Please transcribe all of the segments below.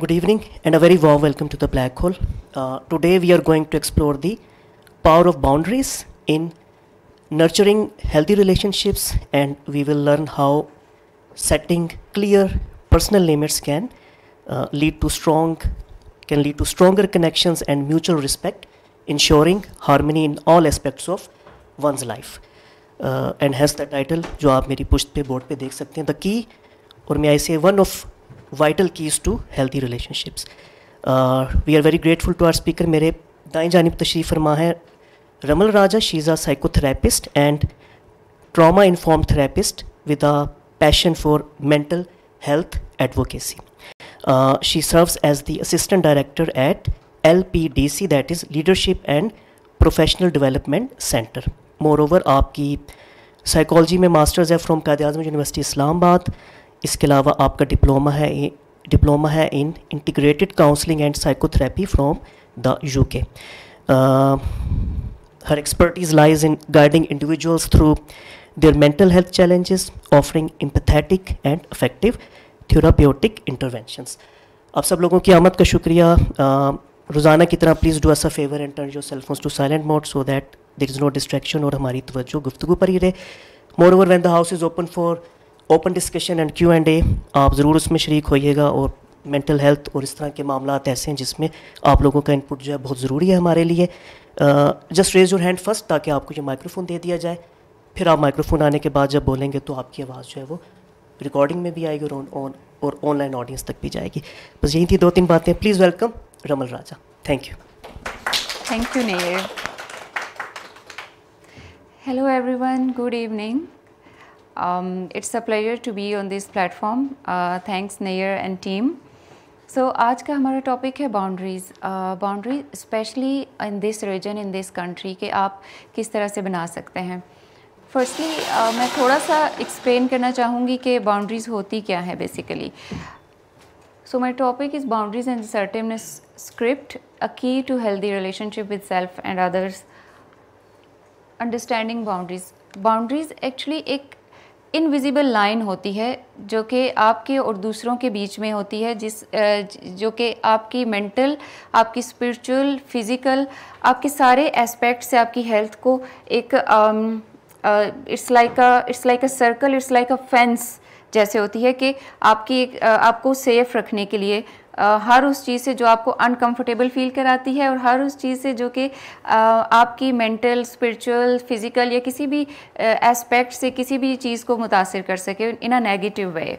Good evening and a very warm welcome to the black hole. Uh, today we are going to explore the power of boundaries in nurturing healthy relationships and we will learn how setting clear personal limits can uh, lead to strong can lead to stronger connections and mutual respect ensuring harmony in all aspects of one's life uh, and hence the title जो आप मेरी पुश्त पे board पे देख सकते हैं the key और may I say one vital keys to healthy relationships. Uh, we are very grateful to our speaker. मेरे दाएं जानब तशरीफ़ फरमा है Ramal Raja. She is a psychotherapist and trauma-informed therapist with a passion for mental health advocacy. Uh, she serves as the assistant director at LPDC, that is Leadership and Professional Development Center. Moreover, आपकी psychology में masters है from Quaid Azam university Islamabad. इसके अलावा आपका diploma है diploma है in integrated counselling and psychotherapy from the UK her expertise lies in guiding individuals through their mental health challenges offering empathetic and affective therapeutic interventions आप सब लोगों की आमद का शुक्रिया रोज़ाना की तरह please do us a favour and turn your cellphones to silent mode so that there is no distraction और हमारी तवज्जो गुफ्तु पर ही रहे moreover when the house is open for open discussion and Q and A आप ज़रूर उसमें शरीक होइएगा और मेंटल हेल्थ और इस तरह के मामला ऐसे हैं जिसमें आप लोगों का इनपुट जो है बहुत ज़रूरी है हमारे लिए just raise your hand first ताकि आपको ये माइक्रोफोन दे दिया जाए फिर आप माइक्रोफोन आने के बाद जब बोलेंगे तो आपकी आवाज़ जो है वो रिकॉर्डिंग में भी आएगी और ऑन और, ऑनलाइन ऑडियंस तक भी जाएगी बस यही थी दो तीन बातें please welcome Ramal Raja thank you thank you Neer hello everyone good evening Um, it's a pleasure to be on this platform. Uh, thanks Nayer and team. So aaj ka hamara topic hai boundaries uh, boundary especially in this region in this country ke aap kis tarah se bana sakte hain firstly uh, main thoda sa explain karna chahungi कि boundaries hoti kya hai basically So my topic is boundaries and assertiveness script, a key to healthy relationship with self and others. Understanding boundaries. Boundaries actually एक invisible line होती है जो कि आपके और दूसरों के बीच में होती है जिस जो कि आपकी मेंटल आपकी स्पिरिचुअल फिज़िकल आपके सारे एस्पेक्ट से आपकी हेल्थ को एक it's like a it's like a circle it's like a fence जैसे होती है कि आपकी आपको सेफ रखने के लिए हर उस चीज़ से जो आपको अनकंफर्टेबल फील कराती है और हर उस चीज़ से जो कि आपकी मेंटल स्पिरिचुअल फिजिकल या किसी भी एस्पेक्ट से किसी भी चीज़ को मुतासर कर सके in a negative way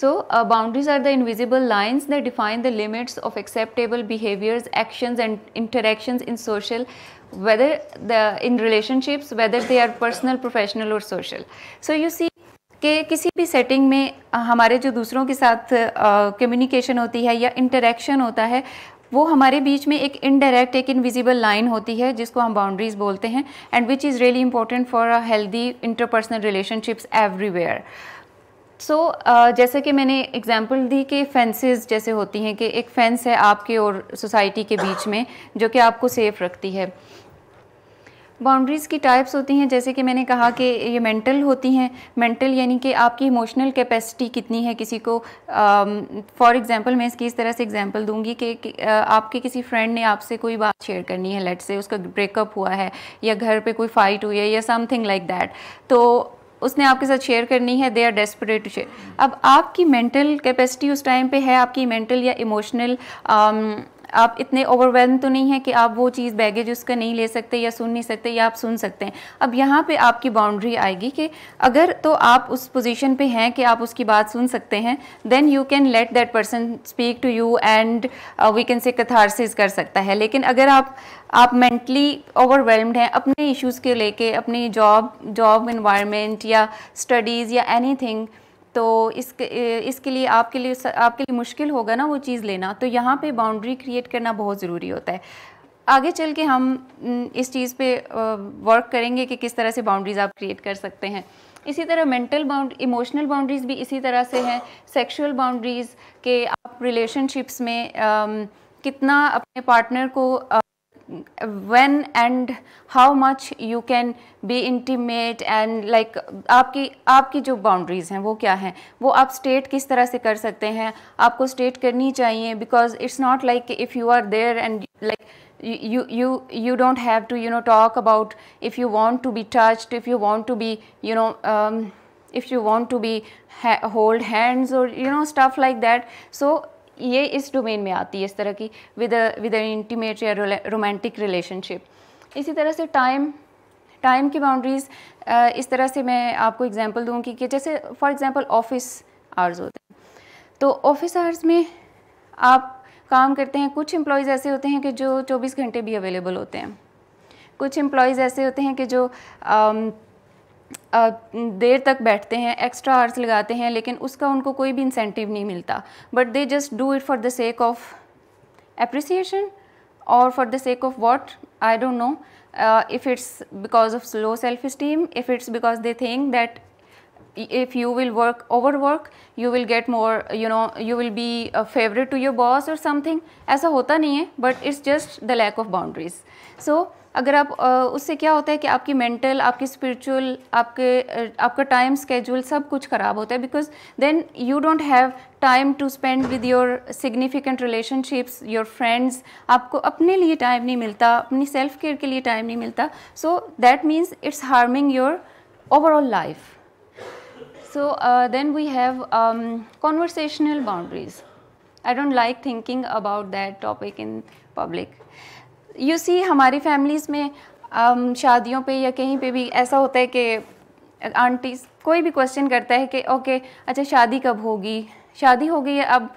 so boundaries are the invisible lines the define the limits of acceptable behaviours action and interaction in social whether the in relationships whether they are personal professional और social so you see कि किसी भी setting में हमारे जो दूसरों के साथ कम्युनिकेशन होती है या इंटरेक्शन होता है वो हमारे बीच में एक इनडायरेक्ट एक इनविजिबल लाइन होती है जिसको हम बाउंड्रीज बोलते हैं and which is really important for a healthy interpersonal relationships everywhere so जैसे कि मैंने एग्जांपल दी कि फेंसेस जैसे होती हैं कि एक फेंस है आपके और सोसाइटी के बीच में जो कि आपको सेफ़ रखती है बाउंड्रीज़ की टाइप्स होती हैं जैसे कि मैंने कहा कि ये मेंटल होती हैं मेंटल यानी कि आपकी इमोशनल कैपेसिटी कितनी है किसी को फॉर एग्जांपल मैं इसकी इस तरह से एग्जांपल दूंगी कि, कि uh, आपके किसी फ्रेंड ने आपसे कोई बात शेयर करनी है लेट से उसका ब्रेकअप हुआ है या घर पे कोई फ़ाइट हुई है या समथिंग लाइक दैट तो उसने आपके साथ शेयर करनी है they are desperate to share अब आपकी मेंटल कैपेसिटी उस टाइम पे है आपकी मेंटल या इमोशनल आप इतने ओवरवेलम तो नहीं है कि आप वो चीज़ बैगेज उसका नहीं ले सकते या सुन नहीं सकते या आप सुन सकते हैं अब यहाँ पे आपकी बाउंड्री आएगी कि अगर तो आप उस पोजीशन पे हैं कि आप उसकी बात सुन सकते हैं then you can let that person speak to you and we can say catharsis कर सकता है लेकिन अगर आप आप मेंटली ओवरवेलम्ड हैं अपने इश्यूज़ के लेके अपनी जॉब जॉब इन्वायरमेंट या स्टडीज़ या एनी तो इस इसके लिए आपके लिए आपके लिए मुश्किल होगा ना वो चीज़ लेना तो यहाँ पे बाउंड्री क्रिएट करना बहुत ज़रूरी होता है आगे चल के हम इस चीज़ पे वर्क करेंगे कि किस तरह से बाउंड्रीज़ आप क्रिएट कर सकते हैं इसी तरह मेंटल बाउंड इमोशनल बाउंड्रीज़ भी इसी तरह से हैं सेक्शुअल बाउंड्रीज़ के आप रिलेशनशिप्स में आ, कितना अपने पार्टनर को आ, when and how much you can be intimate and like आपकी आपकी जो boundaries हैं वो क्या हैं वो आप state किस तरह से कर सकते हैं आपको state करनी चाहिए because it's not like if you are there and like you you you don't have to you know talk about if you want to be touched if you want to be you know um, if you want to be ha hold hands or you know stuff like that so ये इस domain में आती है इस तरह की with with an intimate या romantic relationship इसी तरह से टाइम टाइम की बाउंड्रीज़ इस तरह से मैं आपको एग्जांपल दूंगी कि जैसे फॉर एग्जांपल ऑफिस आवर्स होते हैं तो ऑफिस आवर्स में आप काम करते हैं कुछ एम्प्लॉयज़ ऐसे होते हैं कि जो 24 घंटे भी अवेलेबल होते हैं कुछ एम्प्लॉयज़ ऐसे होते हैं कि जो देर तक बैठते हैं एक्स्ट्रा आवर्स लगाते हैं लेकिन उसका उनको कोई भी इंसेंटिव नहीं मिलता but they just do it for the sake of appreciation or for the sake of what I do not know uh, if it is because of low self esteem, if it is because they think that if you will work overwork you will get more you know you will be a favorite to your boss or something ऐसा होता नहीं है but it's just the lack of boundaries. So अगर आप उससे क्या होता है कि आपकी मेंटल आपकी स्पिरिचुअल आपके आपका टाइम स्केड्यूल सब कुछ ख़राब होता है because then you don't have time to spend with your significant relationships your friends आपको अपने लिए टाइम नहीं मिलता अपनी सेल्फ केयर के लिए टाइम नहीं मिलता so that means it's harming your overall life so then we have conversational boundaries I don't like thinking about that topic in public you see हमारी फैमिलीज़ में um, शादियों पे या कहीं पे भी ऐसा होता है कि आंटी कोई भी क्वेश्चन करता है कि ओके okay, अच्छा शादी कब होगी शादी हो गई है अब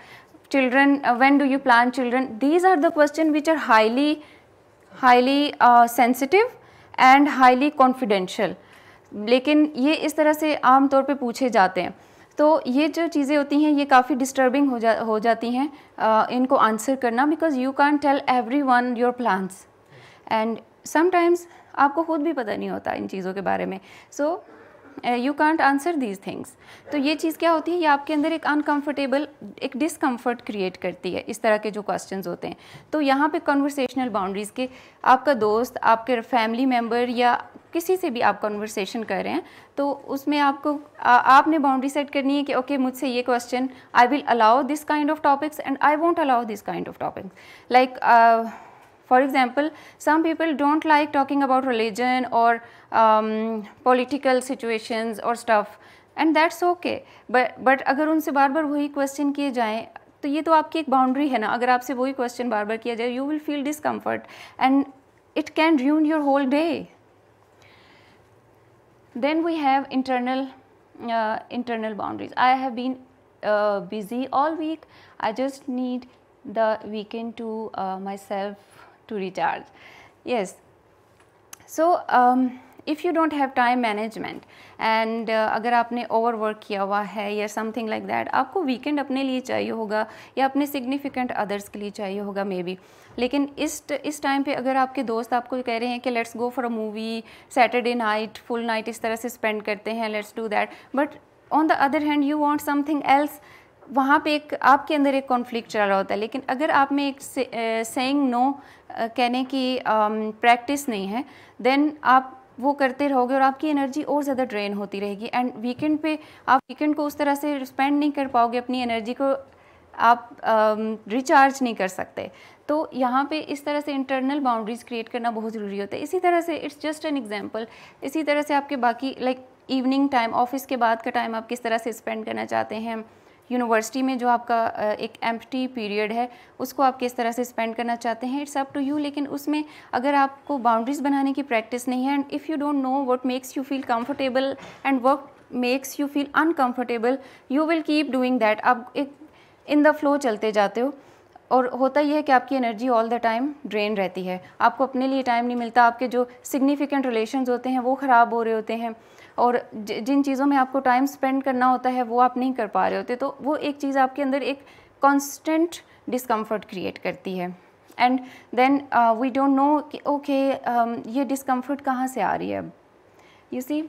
children when do you plan children these are the question which are highly highly sensitive and highly confidential लेकिन ये इस तरह से आम तौर पे पूछे जाते हैं तो ये जो चीज़ें होती हैं ये काफ़ी डिस्टर्बिंग हो जा हो जाती हैं इनको आंसर करना because you can tell everyone your plans and sometimes आपको खुद भी पता नहीं होता इन चीज़ों के बारे में so you can't answer these things तो ये चीज़ क्या होती है ये आपके अंदर एक अनकम्फर्टेबल एक डिसकम्फर्ट क्रिएट करती है इस तरह के जो क्वेश्चन होते हैं तो यहाँ पे कन्वर्सेशनल बाउंड्रीज़ के आपका दोस्त आपके फैमिली मेम्बर या किसी से भी आप कॉन्वर्सेशन कर रहे हैं तो उसमें आपको आ, आपने बाउंड्री सेट करनी है कि ओके okay, मुझसे ये question I will allow this kind of topics and I won't allow this kind of topics like for example some people don't like talking about religion और पोलिटिकल सिचुएशन और stuff and that's okay but अगर उनसे बार बार वही question किए जाएँ तो ये तो आपकी एक बाउंड्री है ना अगर आपसे वही क्वेश्चन बार बार किया जाए you will feel discomfort and it can doom your whole day Then we have internal, uh, internal boundaries. I have been uh, busy all week. I just need the weekend to uh, myself to recharge. Yes. So, um, if you don't have time management and अगर आपने overwork किया हुआ है या something like that आपको weekend अपने लिए चाहिए होगा या अपने सिग्निफिकेंट अदर्स के लिए चाहिए होगा मे बी लेकिन इस इस टाइम पे अगर आपके दोस्त आपको कह रहे हैं कि let's go for a movie Saturday night full night इस तरह से स्पेंड करते हैं let's do that but on the other hand you want something else वहाँ पे एक आपके अंदर एक कॉन्फ्लिक्ट चल रहा होता है लेकिन अगर आप में एक saying no uh, no, uh, कहने की प्रैक्टिस um, नहीं है देन आप वो करते रहोगे और आपकी एनर्जी और ज़्यादा ड्रेन होती रहेगी एंड वीकेंड पे आप वीकेंड को उस तरह से स्पेंड नहीं कर पाओगे अपनी एनर्जी को आप रिचार्ज नहीं कर सकते तो यहाँ पे इस तरह से इंटरनल बाउंड्रीज़ क्रिएट करना बहुत ज़रूरी होता है इसी तरह से इट्स जस्ट एन एग्जाम्पल इसी तरह से आपके बाकी लाइक इवनिंग टाइम ऑफिस के बाद का टाइम आप किस तरह से स्पेंड करना चाहते हैं यूनिवर्सिटी में जो आपका एक एम पीरियड है उसको आप किस तरह से स्पेंड करना चाहते हैं इट्स अप टू यू लेकिन उसमें अगर आपको बाउंड्रीज़ बनाने की प्रैक्टिस नहीं है and if you don't know what makes you feel comfortable and work makes you feel uncomfortable you will keep doing that आप एक इन द फ्लो चलते जाते हो और होता यह है कि आपकी energy all the time drain रहती है आपको अपने लिए टाइम नहीं मिलता आपके जो सिग्निफिकेंट रिलेशन होते हैं वो ख़राब हो रहे होते हैं और जिन चीज़ों में आपको टाइम स्पेंड करना होता है वो आप नहीं कर पा रहे होते तो वो एक चीज़ आपके अंदर एक कॉन्स्टेंट डिस्कम्फर्ट क्रिएट करती है and then we don't know कि ओके um, ये डिस्कम्फर्ट कहाँ से आ रही है अब you see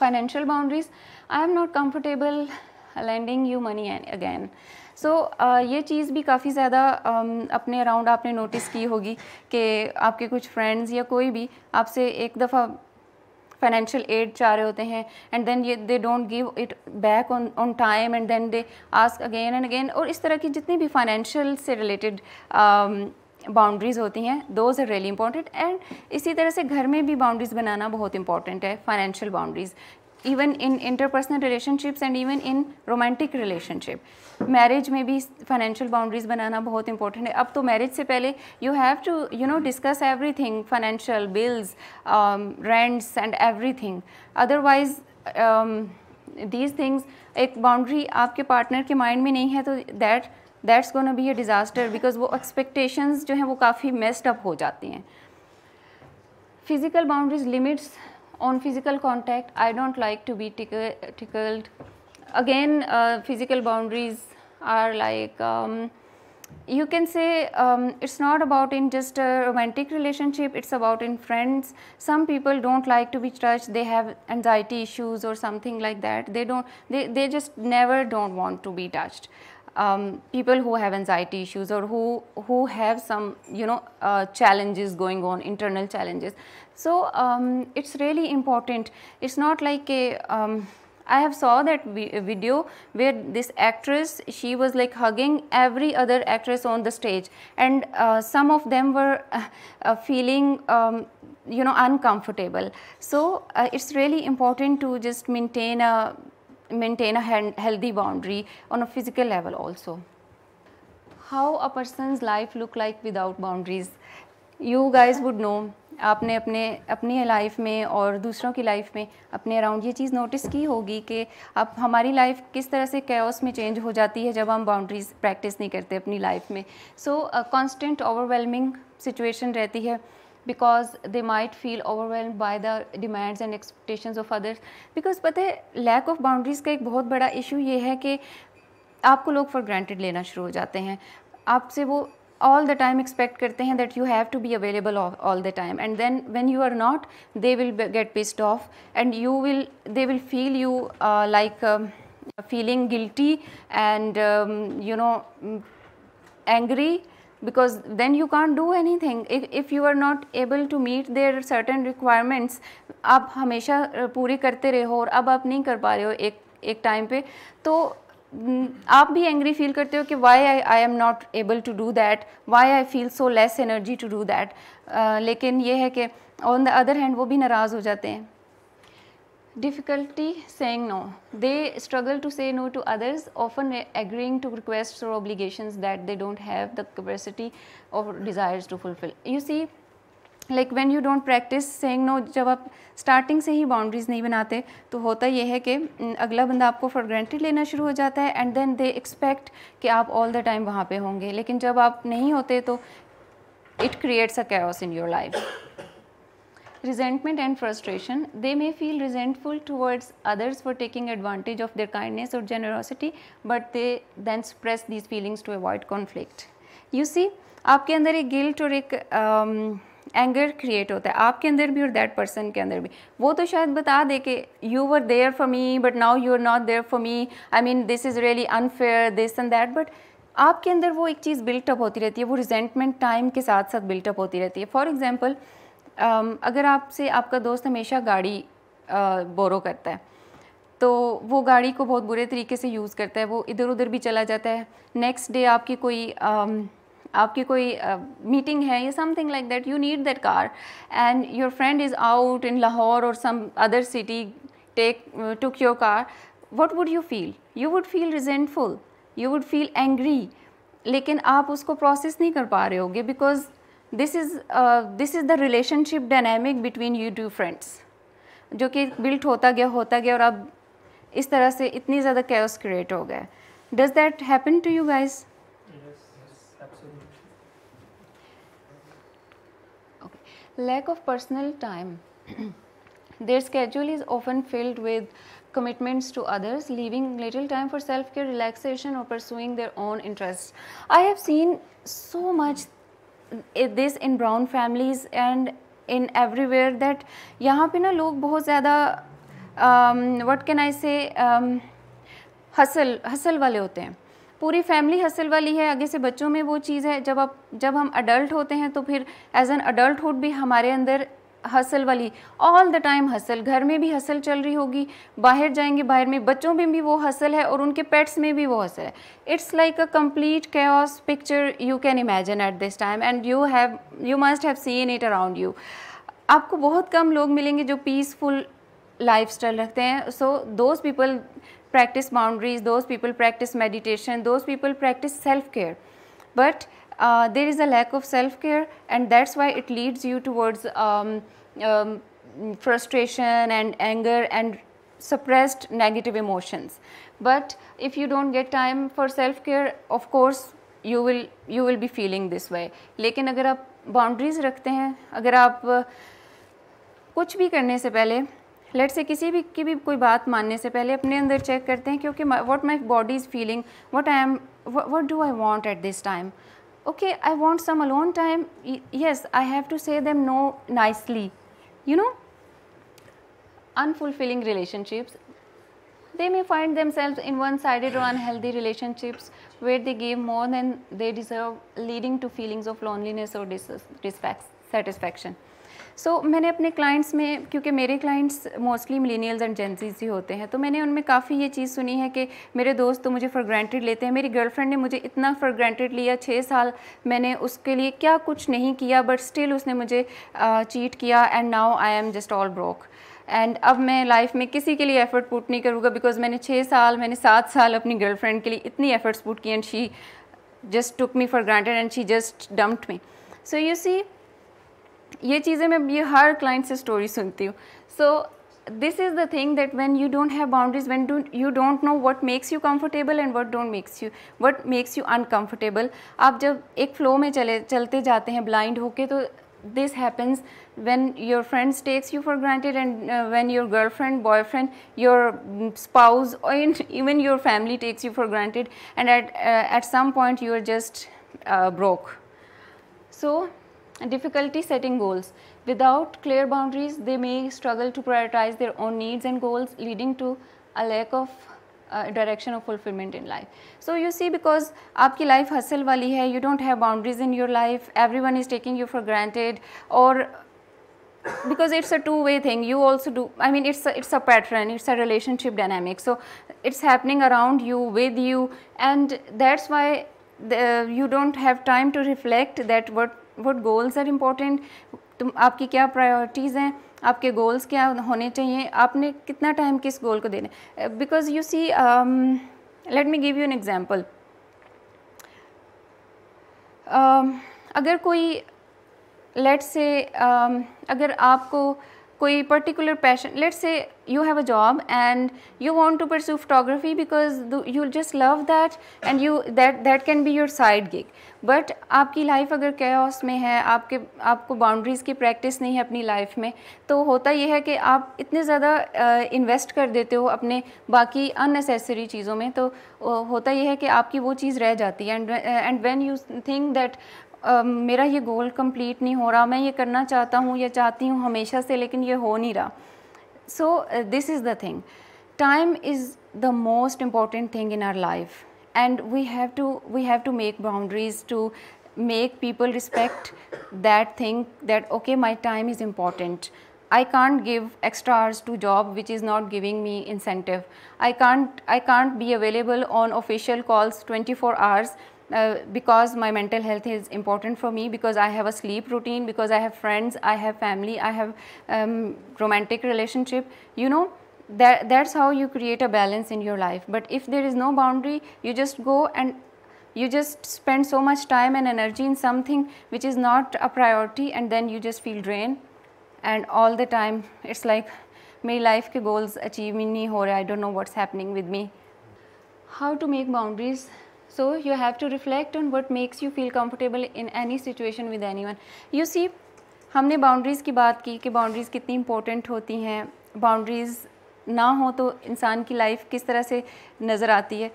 boundaries I am am comfortable lending you money and again so ये चीज़ भी काफ़ी ज़्यादा um, अपने अराउंड आपने नोटिस की होगी कि आपके कुछ फ्रेंड्स या कोई भी आपसे एक दफ़ा फाइनेंशियल एड चाह रहे होते हैं एंड देन ये they don't give it back on on time and then they ask again and again और इस तरह की जितनी भी फाइनेंशियल से रिलेटेड बाउंड्रीज़ um, होती हैं those are really important and इसी तरह से घर में भी बाउंड्रीज़ बनाना बहुत इंपॉर्टेंट है financial boundaries even in interpersonal relationships and even in romantic relationship marriage में भी फाइनेंशियल बाउंड्रीज बनाना बहुत इंपॉर्टेंट है अब तो मैरिज से पहले you have to you know discuss everything financial bills rents and everything otherwise these things एक boundary आपके पार्टनर के माइंड में नहीं है तो that that's gonna be a disaster because वो एक्सपेक्टेशंस जो हैं वो काफ़ी मेस्ड अप हो जाती हैं physical boundaries limits on physical contact I do not like to be tickle, tickled again uh, physical boundaries are like um, you can say um, it's not about in just a romantic relationship it's about in friends some people don't like to be touched they have anxiety issues or something like that they don't they, they just never don't want to be touched um, people who have anxiety issues or who who have some you know uh, challenges going on internal challenges so um, it's really important it's not like a um, I have saw that video where this actress she was like hugging every other actress on the stage and uh, some of them were uh, uh feeling um, you know uncomfortable so uh, it's really important to just maintain a maintain a healthy boundary on a physical level also. How a person's life look like without boundaries? You guys would know आपने अपने अपनी life में और दूसरों की life में अपने around ये चीज़ नोटिस की होगी कि अब हमारी लाइफ किस तरह से कैओस में चेंज हो जाती है जब हम बाउंड्रीज प्रैक्टिस नहीं करते अपनी लाइफ में सो कॉन्स्टेंट ओवरवेलमिंग सिचुएशन रहती है because they might feel overwhelmed by the demands and expectations of others because but the lack of boundaries का एक बहुत बड़ा issue ये है कि आपको लोग for granted लेना शुरू हो जाते हैं आपसे वो all the time expect करते हैं that you have to be available all, all the time and then when you are not they will get pissed off and you will they will feel you uh, like um, feeling guilty and um, you know mm, angry because then you can't do anything if, if you are not able to meet their certain requirements आप हमेशा पूरी करते रहे हो और अब आप नहीं कर पा रहे हो एक एक टाइम पे तो आप भी एंग्री फील करते हो कि why I I am not able to do that why I feel so less energy to do that लेकिन ये है कि ऑन द अदर हैंड वो भी नाराज़ हो जाते हैं difficulty saying no. They struggle to say no to others, often agreeing to requests or obligations that they don't have the capacity or desires to fulfill. You see, like when you don't practice saying no, जब आप starting से ही boundaries नहीं बनाते तो होता यह है कि अगला बंदा आपको for granted लेना शुरू हो जाता है and then they expect कि आप all the time वहाँ पे होंगे लेकिन जब आप नहीं होते तो it creates a chaos in your life. resentment and frustration. They may feel resentful towards others for taking advantage of their kindness or generosity, but they then suppress these feelings to avoid conflict. You see, आपके अंदर एक guilt और एक anger um, create होता है आपके अंदर भी और दैट पर्सन के अंदर भी वो तो शायद बता दे कि you were there for me but now you are not there for me I mean this is really unfair this and that but आपके अंदर वो एक चीज़ बिल्टअप होती रहती है वो रिजेंटमेंट टाइम के साथ साथ बिल्टअप होती रहती है फॉर एग्जाम्पल अगर आपसे आपका दोस्त हमेशा गाड़ी बोरो करता है तो वो गाड़ी को बहुत बुरे तरीके से यूज़ करता है वो इधर उधर भी चला जाता है नेक्स्ट डे आपकी कोई आपकी कोई मीटिंग है या something like that you need that car and your friend is out in Lahore or some other city take took your car what would you feel you would feel resentful you would feel angry लेकिन आप उसको process नहीं कर पा रहे होगे because this is uh, this is the relationship dynamic between you two friends जो कि built होता गया होता गया और अब इस तरह से इतनी ज़्यादा कैओस क्रिएट हो गया does that happen to you guys lack of personal time their schedule is often filled with commitments to others leaving little time for self care relaxation or pursuing their own interests i have seen so much this in brown families and in everywhere that यहाँ पे ना लोग बहुत ज़्यादा what can I से hustle hustle वाले होते हैं पूरी फैमिली हसल वाली है आगे से बच्चों में वो चीज़ है जब आप जब हम अडल्ट होते हैं तो फिर एज एन अडल्टहुड भी हमारे अंदर हसल वाली ऑल द टाइम हसल घर में भी हसल चल रही होगी बाहर जाएंगे बाहर में बच्चों में भी वो हसल है और उनके पेट्स में भी वो हसल है it's like a complete chaos picture you can imagine at this time and you have you must have seen it around you आपको बहुत कम लोग मिलेंगे जो पीसफुल लाइफ स्टाइल रखते हैं so those people practice boundaries those people practice meditation those people practice self care but uh, there is a lack of self-care and that's why it leads you towards um, um, frustration and anger and suppressed negative emotions. But if you don't get time for self-care, of course you will you will be feeling this way. लेकिन अगर आप boundaries रखते हैं अगर आप कुछ भी करने से पहले लेट से किसी भी की भी कोई बात मानने से पहले अपने अंदर चेक करते हैं क्योंकि what my body is feeling what I am what do I want at this time okay I want some alone time yes I have to say them no nicely you know unfulfilling relationships they may find themselves in one-sided or unhealthy relationships where they give more than they deserve leading to feelings of loneliness or dissatisfaction so so, मैंने अपने clients में क्योंकि मेरे clients mostly millennials and Gen Zs ही होते हैं तो मैंने उनमें काफ़ी ये चीज़ सुनी है कि मेरे दोस्त तो मुझे फॉर ग्रांटेड लेते हैं मेरी गर्लफ्रेंड ने मुझे इतना फॉर ग्रांटेड लिया छः साल मैंने उसके लिए क्या कुछ नहीं किया बट स्टिल उसने मुझे चीट uh, किया and now I am just all broke and अब मैं लाइफ में किसी के लिए एफ़र्ट पुट नहीं करूँगा बिकॉज मैंने छः साल मैंने सात साल अपनी गर्लफ्रेंड के लिए इतनी एफ़र्ट्स पुट की and she just took me for granted and she just dumped me so you see ये चीज़ें मैं ये हर क्लाइंट से स्टोरी सुनती हूँ so this is the thing that when you don't have boundaries when do you don't know what makes you comfortable and what don't makes you what makes you uncomfortable आप जब एक flow में चले चलते जाते हैं ब्लाइंड होके तो this happens when your friends takes you for granted and when your girlfriend boyfriend your spouse even your family takes you for granted and at some point you are just broke so difficulty setting goals. Without clear boundaries, they may struggle to prioritize their own needs and goals leading to a lack of uh, direction of fulfillment in life. So you see because आपकी life hustle wali hai, you don't have boundaries in your life, everyone is taking you for granted or because it's a two way thing you also do i mean it's a, it's a pattern it's a relationship dynamic so it's happening around you with you and that's why the, you don't have time to reflect that what what goals are important तुम आपकी क्या priorities हैं आपके goals क्या होने चाहिए आपने कितना टाइम किस गोल को देना है because you see let me give you an example अगर कोई लेट से um, अगर आपको कोई particular passion let say you have a job and you want to pursue photography because you just love that and you that that can be your side gig but आपकी life अगर chaos में है आपके आपको boundaries की practice नहीं है अपनी लाइफ में तो होता यह है कि आप इतने ज़्यादा इन्वेस्ट कर देते हो अपने बाकी अननेसेसरी चीज़ों में तो होता यह है कि आपकी वो चीज़ रह जाती है and and when you think that मेरा ये गोल कम्प्लीट नहीं हो रहा मैं ये करना चाहता हूँ या चाहती हूँ हमेशा से लेकिन ये हो नहीं रहा so this is the thing time is the most important thing in our life and we have to we have to make boundaries to make people respect that thing that okay my time is important I can't give extra hours to job which is not giving me incentive. I can't, I can't be available on official calls 24 hours uh, because my mental health is important for me, because I have a sleep routine, because I have friends, I have family, I have um, romantic relationship. You know, that, that's how you create a balance in your life. But if there is no boundary, you just go and you just spend so much time and energy in something which is not a priority and then you just feel drained and all the time it's like my life ke goals achieving nahi ho I don't know what's happening with me. How to make boundaries so you have to reflect on what makes you feel comfortable in any situation with anyone. You see, हमने boundaries की बात की कि boundaries कितनी important होती हैं boundaries ना हो तो इंसान की लाइफ किस तरह से नज़र आती है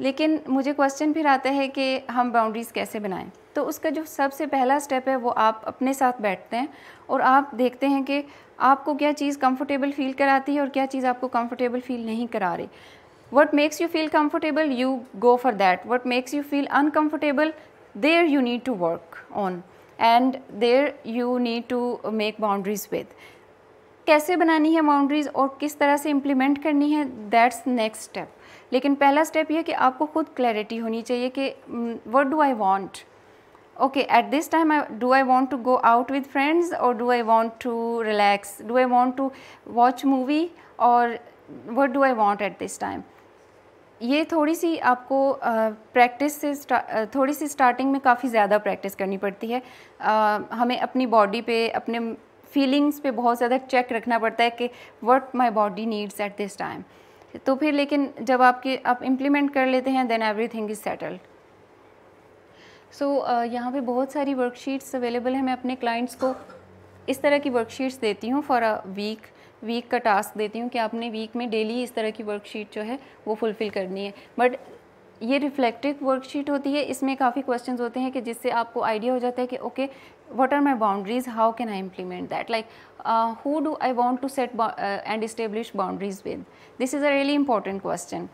लेकिन मुझे क्वेश्चन फिर आता है कि हम बाउंड्रीज़ कैसे बनाएं तो उसका जो सबसे पहला स्टेप है वो आप अपने साथ बैठते हैं और आप देखते हैं कि आपको क्या चीज़ कंफर्टेबल फील कराती है और क्या चीज़ आपको कंफर्टेबल फील नहीं करा रही what makes you feel comfortable you go for that what makes you feel uncomfortable there you need to work on and there you need to make boundaries with कैसे बनानी है बाउंड्रीज़ और किस तरह से इम्प्लीमेंट करनी है दैट्स नेक्स्ट स्टेप लेकिन पहला स्टेप यह कि आपको खुद क्लैरिटी होनी चाहिए कि what do I want okay at this time I do I want to go out with friends or do I want to relax do I want to watch movie or what do I want at this time ये थोड़ी सी आपको practice से थोड़ी सी starting में काफ़ी ज़्यादा practice करनी पड़ती है आ, हमें अपनी बॉडी पे अपने फीलिंग्स पे बहुत ज़्यादा चेक रखना पड़ता है कि what my body needs at this time तो फिर लेकिन जब आपके आप इम्प्लीमेंट कर लेते हैं then everything is settled so यहाँ पे बहुत सारी वर्कशीट्स अवेलेबल हैं मैं अपने क्लाइंट्स को इस तरह की वर्कशीट्स देती हूँ फॉर अ वीक वीक का टास्क देती हूँ कि आपने वीक में डेली इस तरह की वर्कशीट जो है वो फुलफ़िल करनी है बट ये रिफ्लेक्टिव वर्कशीट होती है इसमें काफ़ी क्वेश्चंस होते हैं कि जिससे आपको आइडिया हो जाता है कि okay what are my boundaries, how can I implement that, like uh, who do I want to set uh, and establish boundaries with. This is a really important question.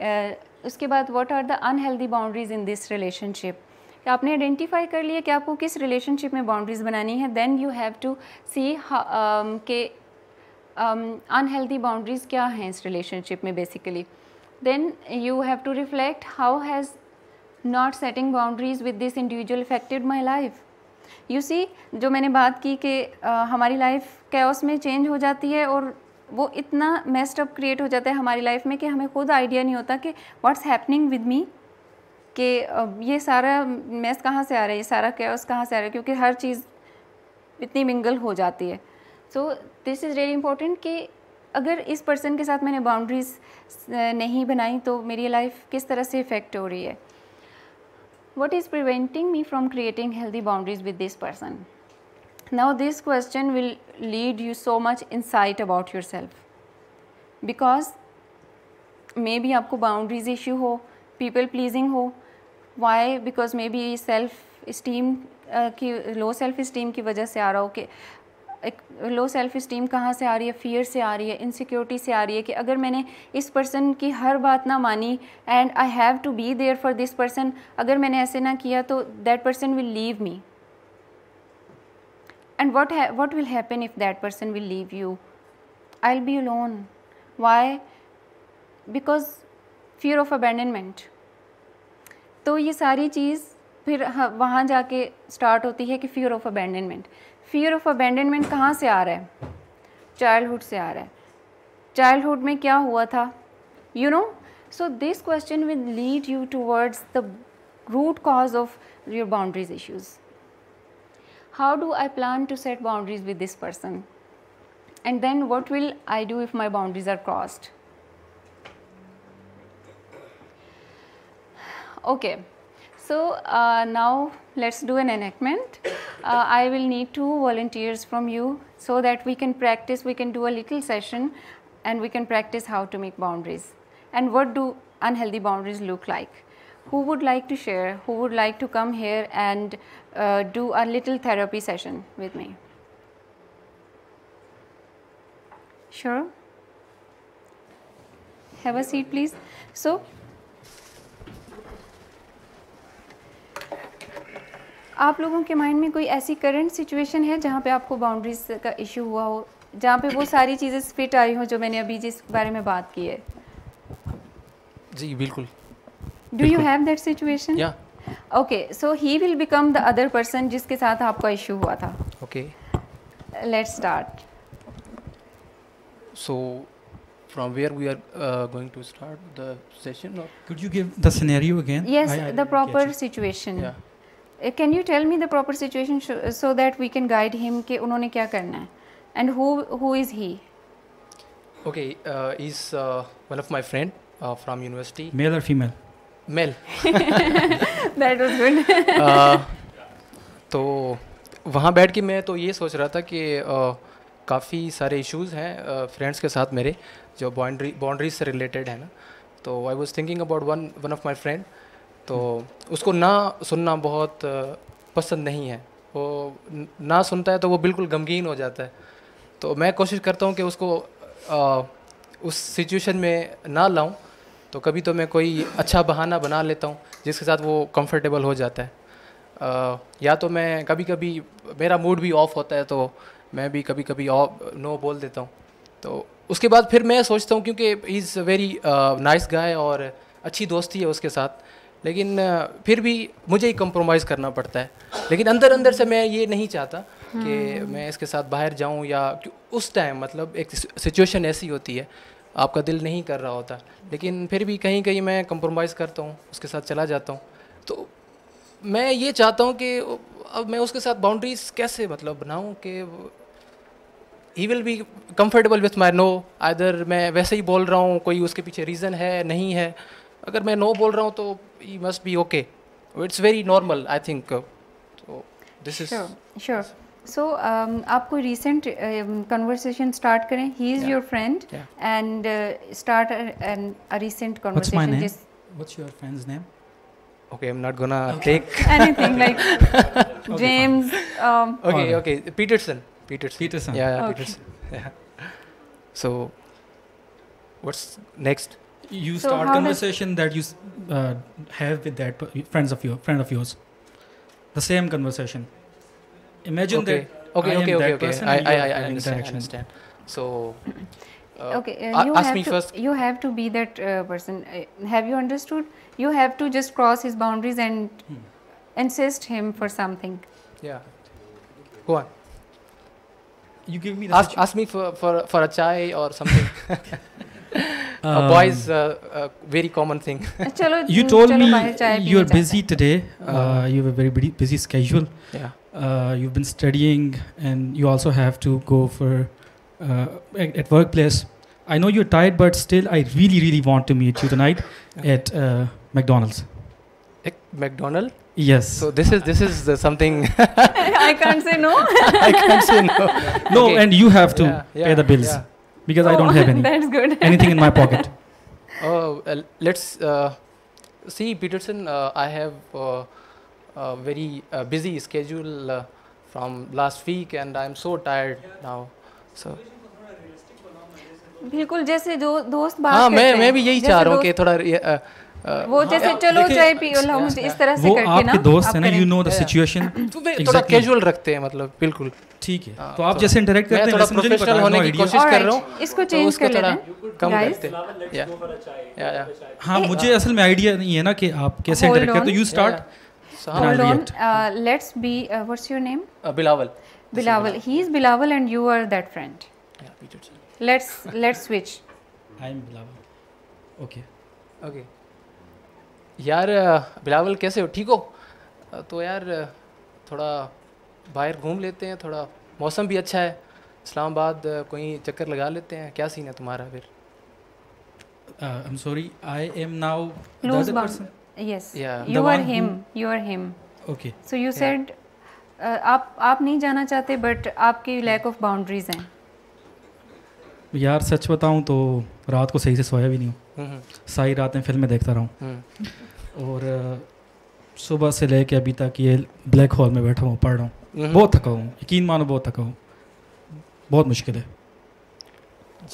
Uh, उसके बाद what are the unhealthy boundaries in this relationship. आपने identify कर लिया कि आपको किस relationship में boundaries बनानी है then you have to see के अनहेल्दी um, बाउंड्रीज क्या हैं इस रिलेशनशिप में basically then you have to reflect how has not setting boundaries with this individual affected my life you see जो मैंने बात की कि हमारी लाइफ कैओस में चेंज हो जाती है और वो इतना मेस्ड अप क्रिएट हो जाता है हमारी लाइफ में कि हमें खुद आइडिया नहीं होता कि व्हाट्स हैपनिंग विद मी कि ये सारा मैस कहाँ से आ रहा है ये सारा क्या कहाँ से आ रहा है क्योंकि हर चीज़ इतनी मिंगल हो जाती है so this is very important कि अगर इस पर्सन के साथ मैंने बाउंड्रीज़ नहीं बनाई तो मेरी लाइफ किस तरह से इफ़ेक्ट हो रही है what is preventing me from creating healthy boundaries with this person? Now this question will lead you so much insight about yourself because maybe आपको boundaries issue हो people pleasing हो why because maybe self esteem uh, की low self esteem की वजह से आ रहा हो कि एक लो सेल्फ़ इस्टीम कहाँ से आ रही है फ़ियर से आ रही है इनसिक्योरिटी से आ रही है कि अगर मैंने इस पर्सन की हर बात ना मानी and I have to be there for this person अगर मैंने ऐसे ना किया तो that person will leave me and what what will happen if that person will leave you I will be lonely because fear of abandonment तो ये सारी चीज़ फिर वहाँ जाके स्टार्ट होती है कि fear of abandonment fear of abandonment कहाँ से आ रहा है चाइल्डहुड से आ रहा है चाइल्डहुड में क्या हुआ था you know so this question will lead you towards the root cause of your boundaries issues how do I plan to set boundaries with this person and then what will I do if my boundaries are crossed okay okay. So uh, now let's do an enactment. Uh, I will need two volunteers from you so that we can practice, we can do a little session and we can practice how to make boundaries and what do unhealthy boundaries look like. Who would like to share, who would like to come here and uh, do a little therapy session with me? Sure. Have a seat please. So आप लोगों के mind में कोई ऐसी current situation है जहाँ पे आपको बाउंड्रीज का इशू हुआ हो जहाँ पे वो सारी चीज़ें फिट आई हो जो मैंने अभी जिस बारे में बात की है जी बिल्कुल do you have that situation okay so he will become the other person जिसके साथ आपका इशू हुआ था okay let start so from where we are uh, going to start the session or could you give the scenario again yes I, I the proper situation yeah can you tell me the proper situation so that we can guide him कि उन्होंने क्या करना है and who is he okay is one of my friend from university male or female male that was good तो वहाँ बैठ के मैं तो ये सोच रहा था कि uh, काफ़ी सारे इश्यूज़ हैं फ्रेंड्स uh, के साथ मेरे जो बाउंड्री बाउंड्रीज से रिलेटेड है ना तो I was thinking about one one of my friend तो उसको ना सुनना बहुत पसंद नहीं है वो ना सुनता है तो वो बिल्कुल गमगीन हो जाता है तो मैं कोशिश करता हूँ कि उसको आ, उस सिचुएशन में ना लाऊं तो कभी तो मैं कोई अच्छा बहाना बना लेता हूँ जिसके साथ वो कंफर्टेबल हो जाता है आ, या तो मैं कभी कभी मेरा मूड भी ऑफ होता है तो मैं भी कभी कभी ऑफ नो बोल देता हूँ तो उसके बाद फिर मैं सोचता हूँ क्योंकि इज़ वेरी नाइस गाय और अच्छी दोस्ती है उसके साथ लेकिन फिर भी मुझे ही कंप्रोमाइज़ करना पड़ता है लेकिन अंदर अंदर से मैं ये नहीं चाहता कि हम्म। मैं इसके साथ बाहर जाऊं या उस टाइम मतलब एक सिचुएशन ऐसी होती है आपका दिल नहीं कर रहा होता लेकिन फिर भी कहीं कहीं मैं कंप्रोमाइज़ करता हूँ उसके साथ चला जाता हूँ तो मैं ये चाहता हूँ कि अब मैं उसके साथ बाउंड्रीज कैसे मतलब बनाऊँ कि he will be comfortable with my no other मैं वैसे ही बोल रहा हूँ कोई उसके पीछे रीज़न है नहीं है अगर मैं नो बोल रहा हूँ तो he must be okay it's very normal I think तो दिस इज श्योर सो आप कोई रिसेंट कन्वर्सेशन स्टार्ट करें he is your friend and start a recent conversation What's your friend's name? Okay, I'm not gonna okay. take anything like James. Um, okay, okay, Peterson. Peterson. Peterson. Yeah, yeah okay. Peterson. Yeah. So, what's next? you so start conversation that you uh, have with that friends of your friend of yours the same conversation imagine okay. that okay I okay okay okay I, I, I, understand, understand so uh, okay uh, you have to, first. you have to be that uh, person uh, have you understood you have to just cross his boundaries and hmm. insist him for something yeah go on you give me the ask, ask me for, for for a chai or something um, boys, uh, very common thing. you told me you're busy today. Uh. Uh, you have a very busy schedule. Yeah. Uh, you've been studying, and you also have to go for at, at, workplace. I know you're tired, but still, I really, really want to meet you tonight at McDonald's. McDonald? McDonald's. Yes. So this is this is something. I can't say no. I can't say no. No, okay. and you have to yeah, yeah, pay the bills. Yeah because oh, I don't oh, have any. That's good. anything in my pocket. Oh, uh, let's uh, see, Peterson. Uh, I have uh, a very uh, busy schedule uh, from last week, and I'm so tired now. So. बिल्कुल जैसे जो दोस्त बात हाँ मैं मैं भी यही चाह रहा हूँ कि थोड़ा वो हाँ, जैसे चलो चाय पियो ला मुझे इस अच्छा। तरह से करके ना आपके दोस्त है ना यू नो द सिचुएशन थोड़ा कैजुअल रखते हैं मतलब बिल्कुल ठीक है हाँ, तो आप तो जैसे इंटरेक्ट करते हैं मुझे नहीं पता होने की कोशिश कर रहा हूं इसको चेंज तो कर लेते हैं कम करते या हां मुझे uh, असल में आईडिया नहीं है ना कि आप कैसे इंटरेक्ट करते हो you start Hold on. Uh, let's be. Uh, what's your name? Bilaval. Bilaval. He is Bilaval, and you are that friend. Yeah, Peterson. Let's let's switch. I am Bilaval. Okay. Okay. यार बिलावल कैसे हो ठीक हो तो यार थोड़ा बाहर घूम लेते हैं थोड़ा मौसम भी अच्छा है इस्लामाबाद कोई चक्कर लगा लेते हैं क्या सीन है तुम्हारा फिर I am sorry I am now yes you are him you are him okay so you said आप आप नहीं जाना चाहते बट आपकी लैक ऑफ बाउंड्रीज हैं यार सच बताऊँ तो रात को सही से सोया भी नहीं हूँ हम्म, हम्म। सारी रात में फिल्में देखता रहा हूँ हम्म। और सुबह से लेके अभी तक ये ब्लैक होल में बैठा हूँ पढ़ रहा हूँ बहुत थका हूँ यकीन मानो बहुत थका हूँ बहुत मुश्किल है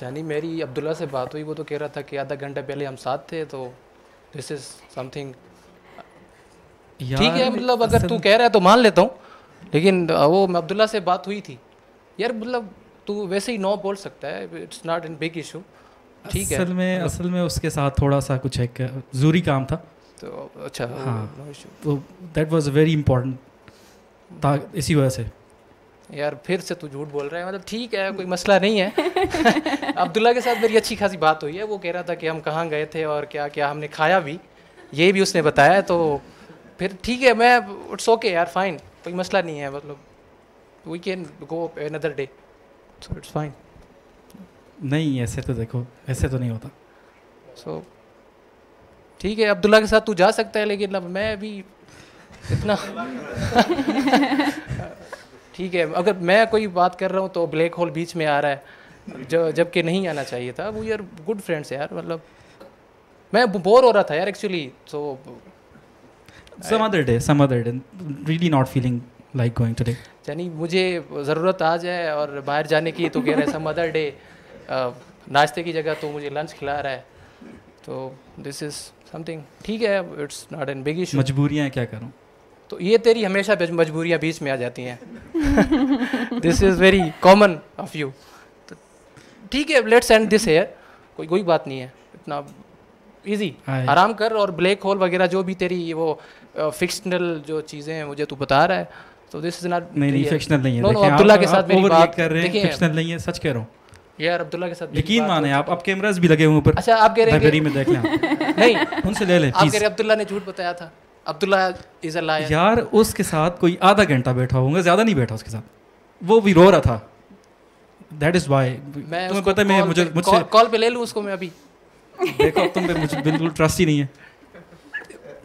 जानी मेरी अब्दुल्ला से बात हुई वो तो कह रहा था कि आधा घंटा पहले हम साथ थे तो दिस इज समथिंग ठीक है मतलब अगर तू कह रहा है तो मान लेता हूँ लेकिन वो अब्दुल्ला से बात हुई थी यार मतलब तो वैसे ही नो बोल सकता है it's not in big issue ठीक है असल में असल में उसके साथ थोड़ा सा कुछ एक जरूरी काम था तो अच्छा हाँ तो दैट वाज वेरी इम्पोर्टेंट था इसी वजह से यार फिर से तू झूठ बोल रहा है मतलब ठीक है कोई मसला नहीं है अब्दुल्ला के साथ मेरी अच्छी खासी बात हुई है वो कह रहा था कि हम कहाँ गए थे और क्या क्या हमने खाया भी ये भी उसने बताया तो फिर ठीक है मैं इट्स ओके यार फाइन कोई मसला नहीं है मतलब we can go another day so it's fine नहीं ऐसे तो देखो ऐसे तो नहीं होता सो so, ठीक है अब्दुल्ला के साथ तू जा सकता है लेकिन अब मैं अभी इतना ठीक है अगर मैं कोई बात कर रहा हूँ तो ब्लैक होल बीच में आ रहा है जो जबकि नहीं आना चाहिए था वो यार गुड फ्रेंड्स यार मतलब मैं बोर हो रहा था यार actually so some other day some other day really not feeling like going today यानी मुझे ज़रूरत आ जाए और बाहर जाने की तो कह रहे है मदर डे नाश्ते की जगह तो मुझे लंच खिला रहा है तो दिस इज़ समथिंग ठीक है it's not an big issue मजबूरियाँ क्या करूँ तो ये तेरी हमेशा मजबूरियाँ बीच में आ जाती हैं this is very common of you तो ठीक है लेट्स एंड दिस हेयर कोई कोई बात नहीं है इतना इजी आराम कर और ब्लैक होल वगैरह जो भी तेरी वो फिक्सनल जो चीज़ें हैं मुझे तू बता रहा है तो दिस इज नॉट नहीं नहीं फिक्शनल नहीं है देखिए नो अब्दुल्ला के साथ मेरी बात कर रहे हैं फिक्शनल नहीं है सच कह रहा हूं यार अब्दुल्ला के साथ यकीन माने आप अब कैमरास भी लगे हुए ऊपर अच्छा आप कह रहे हैं लाइब्रेरी में देख लें नहीं उनसे ले लें आप कह रहे अब्दुल्ला ने झूठ बताया था अब्दुल्ला इज अ लायर यार उसके साथ कोई आधा घंटा बैठा होगा ज्यादा नहीं बैठा उसके साथ वो भी रो रहा था दैट इज व्हाई तुम्हें पता है मैं मुझे मुझसे कॉल पे ले लूं उसको मैं अभी देखो तुम पे मुझे बिल्कुल ट्रस्ट ही नहीं है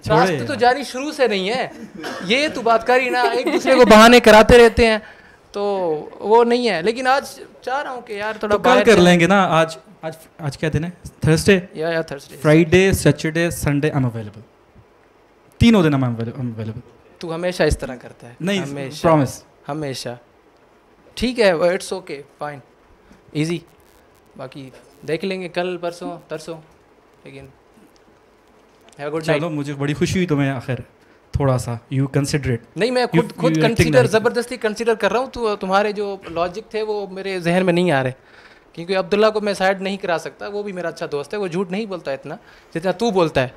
रास्ते तो जारी शुरू से नहीं है ये तो बात कर ही ना एक दूसरे को बहाने कराते रहते हैं तो वो नहीं है लेकिन आज चाह रहा हूँ कि यार थोड़ा तो कल कर लेंगे ना आज आज आज क्या दिन है थर्सडे या या Thursday Friday Saturday Sunday I am available तीनों दिन आई एम अवेलेबल तू हमेशा इस तरह करता है नहीं हमेशा प्रॉमिस हमेशा ठीक है इट्स ओके फाइन इजी बाकी देख लेंगे कल परसों तरसों लेकिन गुड नाइट चलो मुझे बड़ी खुशी हुई तुम्हें आखिर थोड़ा सा यू कंसिडरेट नहीं मैं खुद खुद कंसिडर ज़बरदस्ती कंसिडर कर रहा हूँ तो तुम्हारे जो लॉजिक थे वो मेरे जहन में नहीं आ रहे क्योंकि अब्दुल्ला को मैं साइड नहीं करा सकता वो भी मेरा अच्छा दोस्त है वो झूठ नहीं बोलता इतना जितना तू बोलता है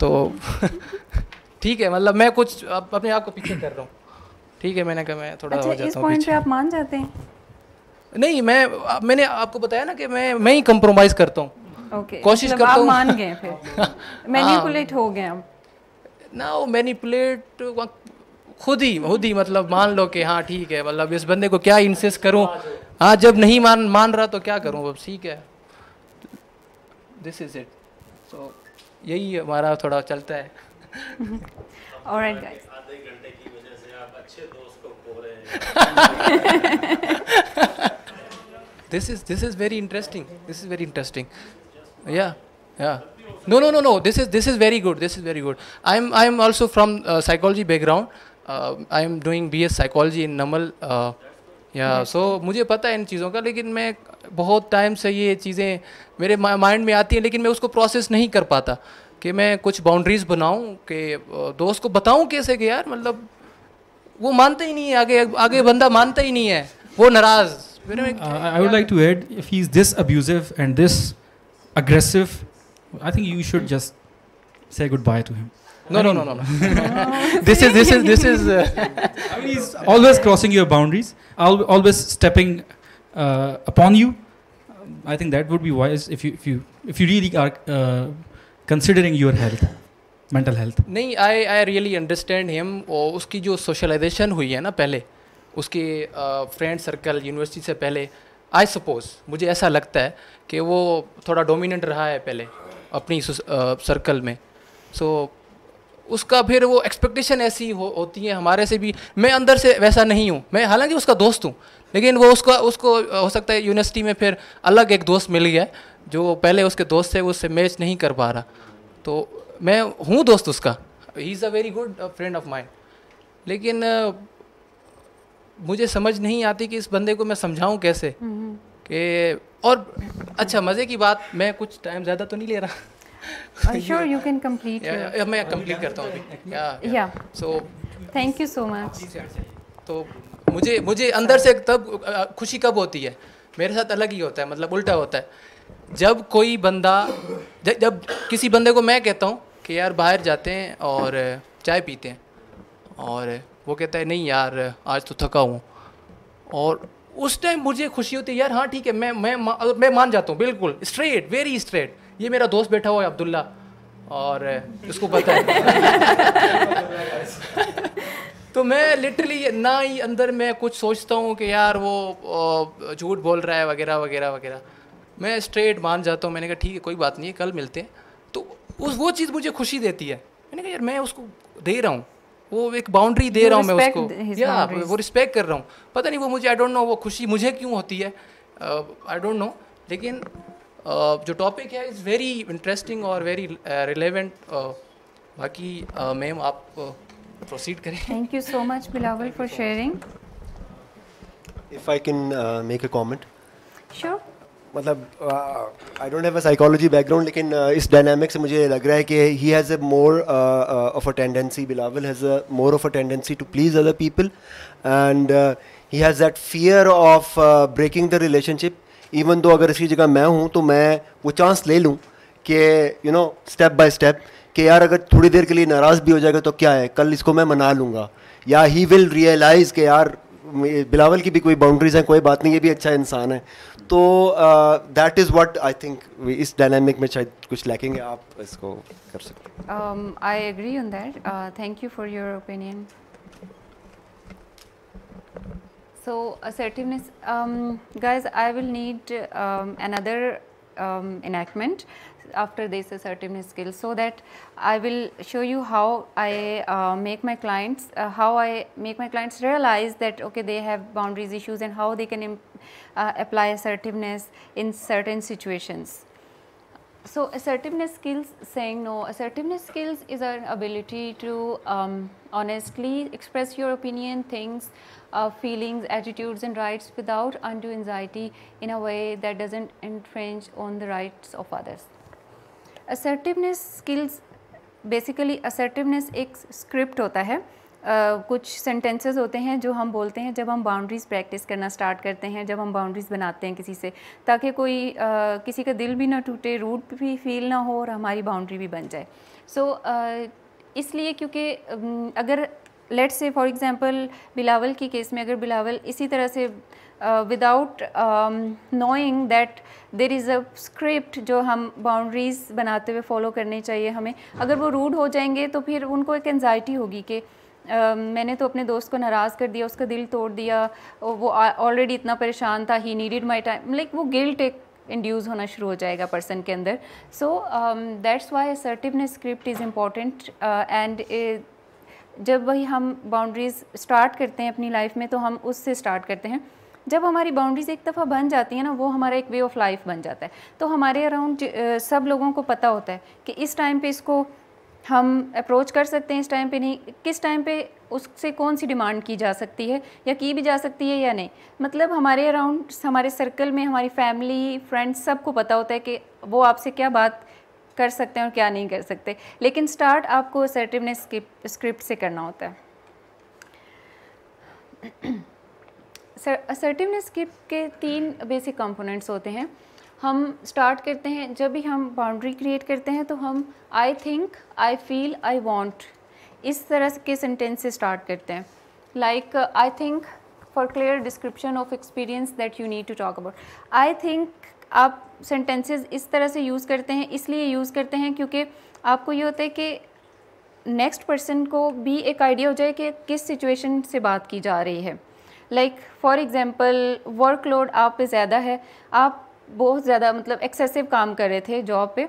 तो ठीक है मतलब मैं कुछ अपने आप को पीछे कर रहा हूँ ठीक है मैंने कहा मैं थोड़ा अच्छा, इस पॉइंट पे आप मान जाते हैं नहीं मैं मैंने आपको बताया ना कि मैं मैं ही कंप्रोमाइज़ करता हूँ okay. कोशिश मतलब करता हूँ मान गए फिर मैनिपुलेट हाँ। हो गए ना वो मैनिपुलेट खुद ही खुद ही मतलब मान लो कि हाँ ठीक है मतलब इस बंदे को क्या इंसिस्ट करूँ हाँ, हाँ जब नहीं मान मान रहा तो क्या करूँ अब ठीक है दिस इज इट सो यही हमारा थोड़ा चलता है ऑलराइट गाइस आधे घंटे की वजह से आप अच्छे दोस्त को खो रहे हैं this is this is very interesting this is very interesting yeah yeah no no no no this is this is very good this is very good i'm i'm also from uh, psychology background uh, i am doing bs psychology in namal uh, या सो मुझे पता है इन चीज़ों का लेकिन मैं बहुत time से ये चीज़ें मेरे माइंड में आती हैं लेकिन मैं उसको प्रोसेस नहीं कर पाता कि मैं कुछ बाउंड्रीज़ बनाऊं कि uh, दोस्त को बताऊं कैसे कि यार मतलब वो मानते ही नहीं है आगे आगे बंदा मानता ही नहीं है वो नाराज़ I would like to add if he is this abusive and this aggressive, I think you should just say goodbye to him. No, I mean, no, no, no, no. this is this is this is. Uh, I mean, he's always crossing your boundaries. always stepping uh, upon you. I think that would be wise if you if you if you really are uh, considering your health. Mental health नहीं I I really understand him और उसकी जो socialisation हुई है ना पहले उसके friend circle university से पहले आई सपोज मुझे ऐसा लगता है कि वो थोड़ा डोमिनेंट रहा है पहले अपनी सर्कल में सो so, उसका फिर वो एक्सपेक्टेशन ऐसी हो, होती है हमारे से भी मैं अंदर से वैसा नहीं हूँ मैं हालांकि उसका दोस्त हूँ लेकिन वो उसका उसको हो सकता है यूनिवर्सिटी में फिर अलग एक दोस्त मिल गया जो पहले उसके दोस्त थे उससे मैच नहीं कर पा रहा तो मैं हूँ दोस्त उसका he is a very good friend of mine लेकिन मुझे समझ नहीं आती कि इस बंदे को मैं समझाऊं कैसे कि और अच्छा मज़े की बात मैं कुछ टाइम ज़्यादा तो नहीं ले रहा श्योर यू कैन कंप्लीट मैं कंप्लीट करता हूँ so thank you so much तो मुझे मुझे अंदर से तब खुशी कब होती है मेरे साथ अलग ही होता है मतलब उल्टा होता है जब कोई बंदा जब, जब किसी बंदे को मैं कहता हूँ कि यार बाहर जाते हैं और चाय पीते हैं और वो कहता है नहीं यार आज तो थका हूँ और उस टाइम मुझे खुशी होती है यार हाँ ठीक है मैं मैं मैं मान जाता हूँ बिल्कुल स्ट्रेट वेरी स्ट्रेट ये मेरा दोस्त बैठा हुआ है अब्दुल्ला और इसको पता है तो मैं लिटरली ना ही अंदर मैं कुछ सोचता हूँ कि यार वो झूठ बोल रहा है वगैरह वगैरह वगैरह मैं स्ट्रेट मान जाता हूँ मैंने कहा ठीक है कोई बात नहीं है कल मिलते हैं तो उस वो चीज़ मुझे खुशी देती है मैंने कहा यार मैं उसको दे रहा हूँ वो एक बाउंड्री दे रहा हूँ मैं उसको या वो रिस्पेक्ट कर रहा हूँ पता नहीं वो मुझे आई डोंट नो वो खुशी मुझे क्यों होती है आई डोंट नो लेकिन uh, जो टॉपिक है इज़ वेरी इंटरेस्टिंग और वेरी रिलेवेंट uh, uh, बाकी मैम uh, आप प्रोसीड करें thank you so much Bilawal for sharing if I can make a comment sure मतलब I don't have a psychology background लेकिन uh, इस dynamic से मुझे लग रहा है कि he has a more of a tendency Bilawal has a more of a tendency to please other people and he has that fear of breaking the relationship even though अगर इसकी जगह मैं हूँ तो मैं वो चांस ले लूँ कि you know step by step कि यार अगर थोड़ी देर के लिए नाराज़ भी हो जाएगा तो क्या है कल इसको मैं मना लूँगा या ही विल रियलाइज़ कि यार बिलावल की भी कोई बाउंड्रीज हैं कोई बात नहीं ये भी अच्छा इंसान है तो that is what I think इस डायनामिक में शायद कुछ लैकिंग है आप इसको कर सकते I agree on that thank you for your opinion so assertiveness guys I will need another enactment after this assertiveness skill. So that I will show you how I uh, make my clients, uh, how I make my clients realize that okay they have boundaries issues and how they can uh, apply assertiveness in certain situations. So assertiveness skills saying no, assertiveness skills is an ability to um, honestly express your opinion, things, uh, feelings, attitudes and rights without undue anxiety in a way that doesn't infringe on the rights of others. Assertiveness skills basically assertiveness एक script होता है Uh, कुछ sentences होते हैं जो हम बोलते हैं जब हम बाउंड्रीज़ प्रैक्टिस करना स्टार्ट करते हैं जब हम बाउंड्रीज़ बनाते हैं किसी से ताकि कोई uh, किसी का दिल भी ना टूटे रूट भी फील ना हो और हमारी बाउंड्री भी बन जाए सो so, uh, इसलिए क्योंकि अगर let's say for example Bilawal की केस में अगर बिलावल इसी तरह से uh, without um, knowing that there is a script जो हम boundaries बनाते हुए follow करने चाहिए हमें अगर वो rude हो जाएंगे तो फिर उनको एक anxiety होगी कि Uh, मैंने तो अपने दोस्त को नाराज़ कर दिया उसका दिल तोड़ दिया वो ऑलरेडी इतना परेशान था ही नीडिड माई टाइम लाइक वो गिल्ट एक इंड्यूस होना शुरू हो जाएगा पर्सन के अंदर so that's why assertiveness script is important and जब वही हम बाउंड्रीज़ स्टार्ट करते हैं अपनी लाइफ में तो हम उससे स्टार्ट करते हैं जब हमारी बाउंड्रीज एक दफ़ा बन जाती है ना वो हमारा एक वे ऑफ लाइफ बन जाता है तो हमारे अराउंड सब लोगों को पता होता है कि इस टाइम पे इसको हम अप्रोच कर सकते हैं इस टाइम पे नहीं किस टाइम पे उससे कौन सी डिमांड की जा सकती है या की भी जा सकती है या नहीं मतलब हमारे अराउंड हमारे सर्कल में हमारी फैमिली फ्रेंड्स सबको पता होता है कि वो आपसे क्या बात कर सकते हैं और क्या नहीं कर सकते लेकिन स्टार्ट आपको असर्टिवनेस स्क्रिप्ट से करना होता है असर्टिवनेस स्किप के तीन बेसिक कंपोनेंट्स होते हैं हम स्टार्ट करते हैं जब भी हम बाउंड्री क्रिएट करते हैं तो हम I think I feel I want इस तरह के सेंटेंस से स्टार्ट करते हैं like I think for clear description of experience that you need to talk about I think आप सेंटेंसेस इस तरह से यूज़ करते हैं इसलिए यूज़ करते हैं क्योंकि आपको ये होता है कि नेक्स्ट पर्सन को भी एक आइडिया हो जाए कि किस सिचुएशन से बात की जा रही है लाइक फॉर एग्ज़ाम्पल वर्कलोड आप पे ज़्यादा है आप बहुत ज़्यादा मतलब एक्सेसिव काम कर रहे थे जॉब पे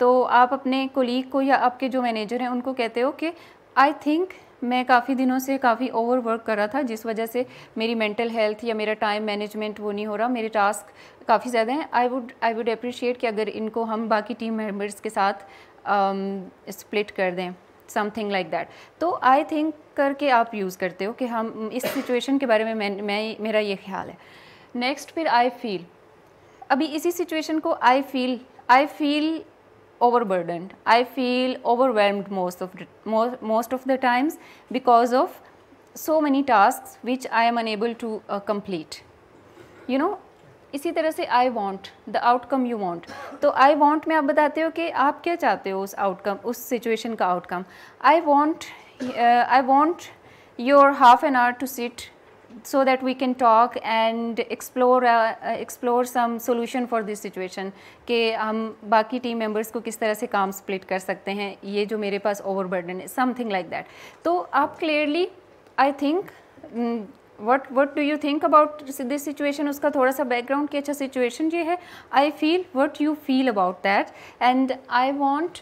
तो आप अपने कोलीग को या आपके जो मैनेजर हैं उनको कहते हो कि आई थिंक मैं काफ़ी दिनों से काफ़ी ओवर वर्क कर रहा था जिस वजह से मेरी मेंटल हेल्थ या मेरा टाइम मैनेजमेंट वो नहीं हो रहा मेरे टास्क काफ़ी ज़्यादा हैं I would I would appreciate कि अगर इनको हम बाकी टीम मेम्बर्स के साथ स्प्लिट um, कर दें समथिंग लाइक दैट तो आई थिंक करके आप यूज़ करते हो कि हम इस सिचुएशन के बारे में मैं, मैं मेरा ये ख्याल है नेक्स्ट फिर आई फील अभी इसी सिचुएशन को I feel I feel overburden I feel over overwhelmed most of most of the times because of so many task which I am unable to complete you know इसी तरह से I want the outcome you want तो I want में आप बताते हो कि आप क्या चाहते हो उस आउटकम उस सिचुएशन का outcome I want I want your half an hour to sit so that we can talk and explore explore some solution for this situation कि हम बाकी टीम मेम्बर्स को किस तरह से काम स्प्लिट कर सकते हैं ये जो मेरे पास ओवरबर्डन है समथिंग लाइक दैट तो आप clearly I think what what do you think about this situation उसका थोड़ा सा बैकग्राउंड की अच्छा सिचुएशन ये है I feel what you feel about that and I want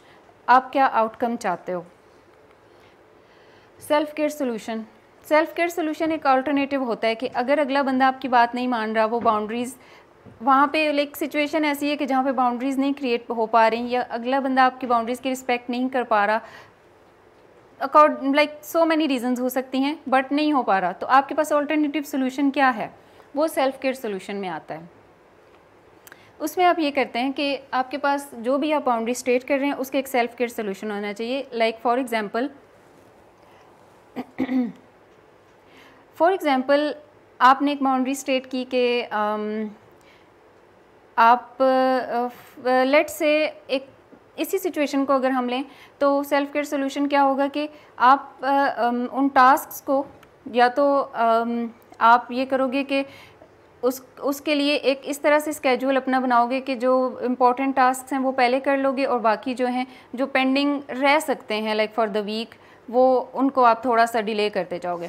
आप क्या आउटकम चाहते हो self care solution self care solution एक अल्टरनेटिव होता है कि अगर अगला बंदा आपकी बात नहीं मान रहा वो बाउंड्रीज़ वहाँ पे लाइक सिचुएशन ऐसी है कि जहाँ पे बाउंड्रीज़ नहीं क्रिएट हो पा रही या अगला बंदा आपकी बाउंड्रीज़ की रिस्पेक्ट नहीं कर पा रहा accord like so many reason हो सकती हैं बट नहीं हो पा रहा तो आपके पास ऑल्टरनेटिव सोल्यूशन क्या है वो सेल्फ केयर सोल्यूशन में आता है उसमें आप ये करते हैं कि आपके पास जो भी आप बाउंड्री स्टेट कर रहे हैं उसके एक सेल्फ केयर सोल्यूशन होना चाहिए like for example for example आपने एक बाउंड्री स्टेट की कि um, आप लेट uh, से uh, एक इसी सिचुएशन को अगर हम लें तो सेल्फ केयर सोल्यूशन क्या होगा कि आप आ, उन टास्क को या तो आ, आप ये करोगे कि उस उसके लिए एक इस तरह से स्केड्यूल अपना बनाओगे कि जो इम्पॉर्टेंट टास्क हैं वो पहले कर लोगे और बाकी जो हैं जो पेंडिंग रह सकते हैं लाइक फॉर द वीक वो उनको आप थोड़ा सा डिले करते जाओगे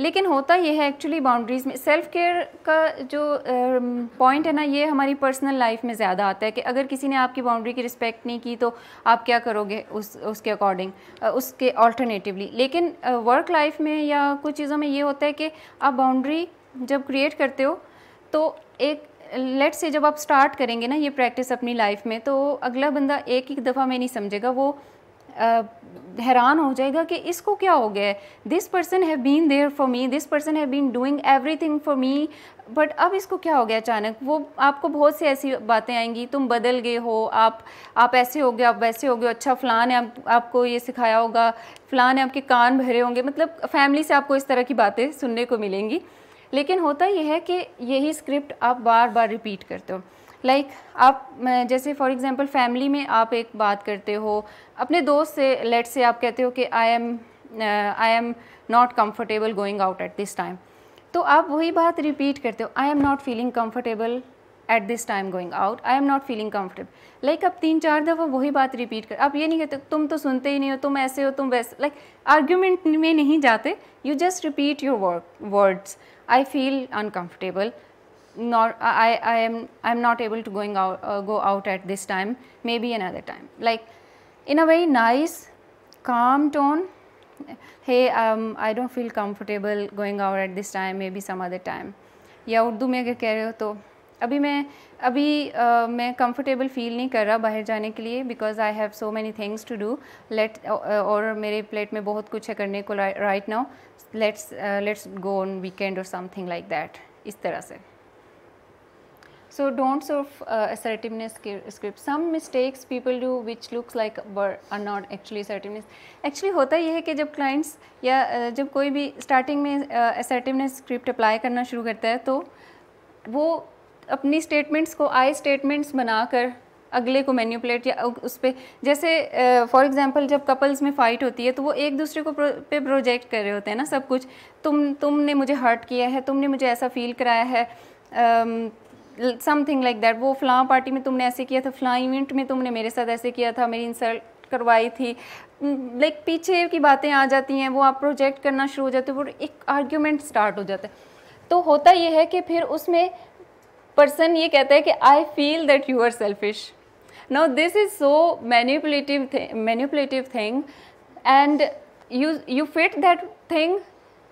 लेकिन होता यह है एक्चुअली बाउंड्रीज़ में सेल्फ़ केयर का जो पॉइंट um, है ना ये हमारी पर्सनल लाइफ में ज़्यादा आता है कि अगर किसी ने आपकी बाउंड्री की रिस्पेक्ट नहीं की तो आप क्या करोगे उस उसके अकॉर्डिंग उसके ऑल्टरनेटिवली लेकिन वर्क लाइफ में या कुछ चीज़ों में ये होता है कि आप बाउंड्री जब क्रिएट करते हो तो एक लेट से जब आप स्टार्ट करेंगे ना ये प्रैक्टिस अपनी लाइफ में तो अगला बंदा एक ही दफ़ा में नहीं समझेगा वो हैरान हो जाएगा कि इसको क्या हो गया है this person have been there for me this person have been doing everything for me but अब इसको क्या हो गया अचानक वो आपको बहुत सी ऐसी बातें आएंगी तुम बदल गए हो आप आप ऐसे हो गए आप वैसे हो गए अच्छा फ़लाँ ने आप, आपको ये सिखाया होगा फ़लाँ ने आपके कान भरे होंगे मतलब फैमिली से आपको इस तरह की बातें सुनने को मिलेंगी लेकिन होता यह है कि यही स्क्रिप्ट आप बार बार रिपीट करते हो लाइक like, आप जैसे फॉर एग्ज़ाम्पल फैमिली में आप एक बात करते हो अपने दोस्त से लेट से आप कहते हो कि I am I am not comfortable going out at this time तो आप वही बात रिपीट करते हो I am not feeling comfortable at this time going out I am not feeling comfortable like आप तीन चार दफ़ा वही बात रिपीट कर आप ये नहीं कहते तुम तो सुनते ही नहीं हो तुम ऐसे हो तुम वैसे लाइक like, आर्ग्यूमेंट में नहीं जाते you just repeat your words I feel uncomfortable not I, I am I am not able to going out uh, go out at this time maybe another time like in a very nice calm tone hey um, I don't feel comfortable going out at this time maybe some other time या उर्दू में अगर कह रहे हो तो अभी मैं अभी uh, मैं कंफर्टेबल फील नहीं कर रहा बाहर जाने के लिए because I have so many things to do let और मेरे प्लेट में बहुत कुछ है करने को right now let's let's go on weekend और समथिंग लाइक दैट इस तरह से So don'ts of uh, assertiveness script. Some mistakes people do which looks like were are not actually assertiveness. Actually hota ye hai ki jab clients ya uh, jab koi bhi starting mein uh, assertiveness script apply karna shuru karta hai to wo apni statements ko I statements बनाकर अगले को manipulate या उस पर जैसे for uh, example जब couples में fight होती है तो वो एक दूसरे को प्रो, पे प्रोजेक्ट कर रहे होते हैं ना सब कुछ तुम तुमने मुझे हर्ट किया है तुमने मुझे ऐसा फील कराया है um, समथिंग लाइक दैट वो फ़लाँ पार्टी में तुमने ऐसे किया था फ़लाँ इवेंट में तुमने मेरे साथ ऐसे किया था मेरी इंसल्ट करवाई थी लाइक पीछे की बातें आ जाती हैं वो आप प्रोजेक्ट करना शुरू हो जाते हो वो एक आर्ग्यूमेंट स्टार्ट हो जाता है तो होता यह है कि फिर उसमें पर्सन ये कहता है कि I feel that you are selfish no this is so manipulative manipulative thing and you you fit that thing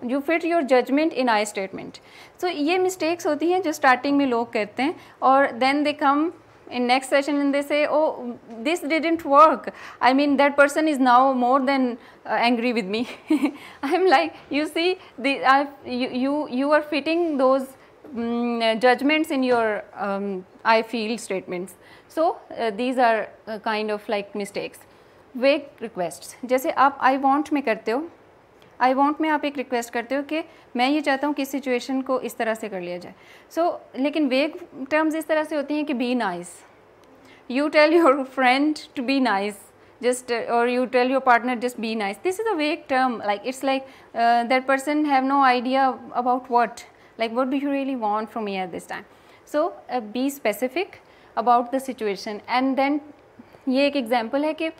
you fit your judgment in I statement so ये मिस्टेक्स होती हैं जो स्टार्टिंग में लोग करते हैं और then they come in next session in they say oh this didn't work I mean that person is now more than angry with me I am like you see you are fitting those judgments in your I feel statements so these are kind of like mistakes vague request जैसे आप I want में करते हो I want में आप एक request करते हो कि मैं ये चाहता हूँ कि सिचुएशन को इस तरह से कर लिया जाए सो so, लेकिन वेग टर्म्स इस तरह से होती हैं कि be nice you tell your friend to be nice just और you tell your partner just be nice this is a vague term like it's like that person have no idea about what like what do you really want from your this time so be specific about the situation and then ये एक example है कि uh,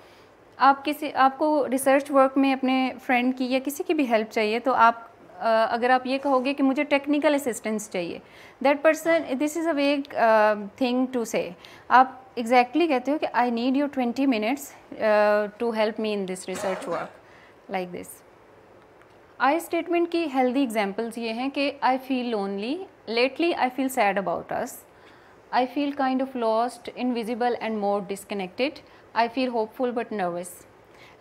आप किसी आपको research work में अपने friend की या किसी की भी हेल्प चाहिए तो आप अगर आप ये कहोगे कि मुझे टेक्निकल असिस्टेंस चाहिए that person this is a vague thing to से आप एग्जैक्टली exactly कहते हो कि I need you twenty minutes to help me in this research work like this I statement की हेल्दी एग्जाम्पल्स ये हैं कि I feel lonely lately I feel sad about us I feel kind of lost invisible and more disconnected I feel hopeful but nervous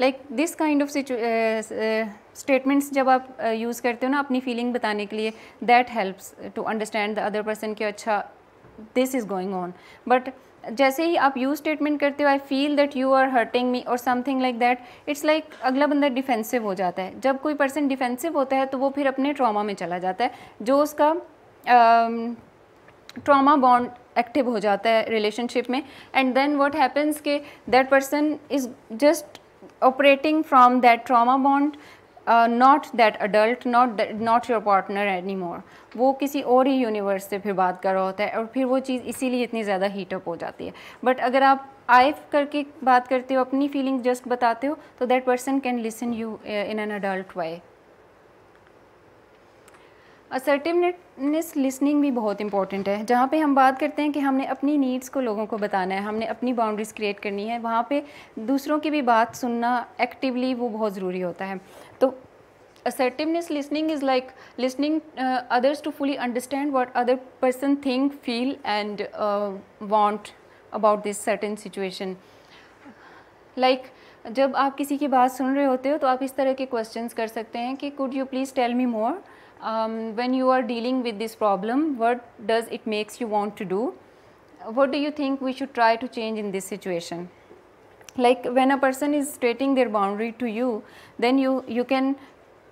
like this kind of statements जब आप use uh, करते हो ना अपनी feeling बताने के लिए that helps to understand the other person कि अच्छा this is going on but जैसे ही आप यू स्टेटमेंट करते हो I feel that you are hurting me और something like that it's like अगला बंदा डिफेंसिव हो जाता है जब कोई पर्सन डिफेंसिव होता है तो वो फिर अपने ट्रॉमा में चला जाता है जो उसका ट्रॉमा um, बॉन्ड एक्टिव हो जाता है रिलेशनशिप में एंड देन व्हाट हैपेंस के that person is just operating from that trauma bond not that adult not not your partner anymore वो किसी और ही यूनिवर्स से फिर बात कर रहा होता है और फिर वो चीज़ इसीलिए इतनी ज़्यादा हीटअप हो जाती है बट अगर आप आई करके बात करते हो अपनी फीलिंग जस्ट बताते हो तो that person can listen you in an adult way assertiveness listening भी बहुत इंपॉर्टेंट है जहाँ पे हम बात करते हैं कि हमने अपनी नीड्स को लोगों को बताना है हमने अपनी बाउंड्रीज क्रिएट करनी है वहाँ पे दूसरों की भी बात सुनना एक्टिवली वो बहुत ज़रूरी होता है तो assertiveness listening is like listening others to fully understand understand other person think feel and want about this certain situation like जब आप किसी की बात सुन रहे होते हो तो आप इस तरह के क्वेश्चंस कर सकते हैं कि could you please tell me more um, when you are dealing with this problem, what does it makes you want to do? What do you think we should try to change in this situation? Like when a person is stating their boundary to you, then you, you can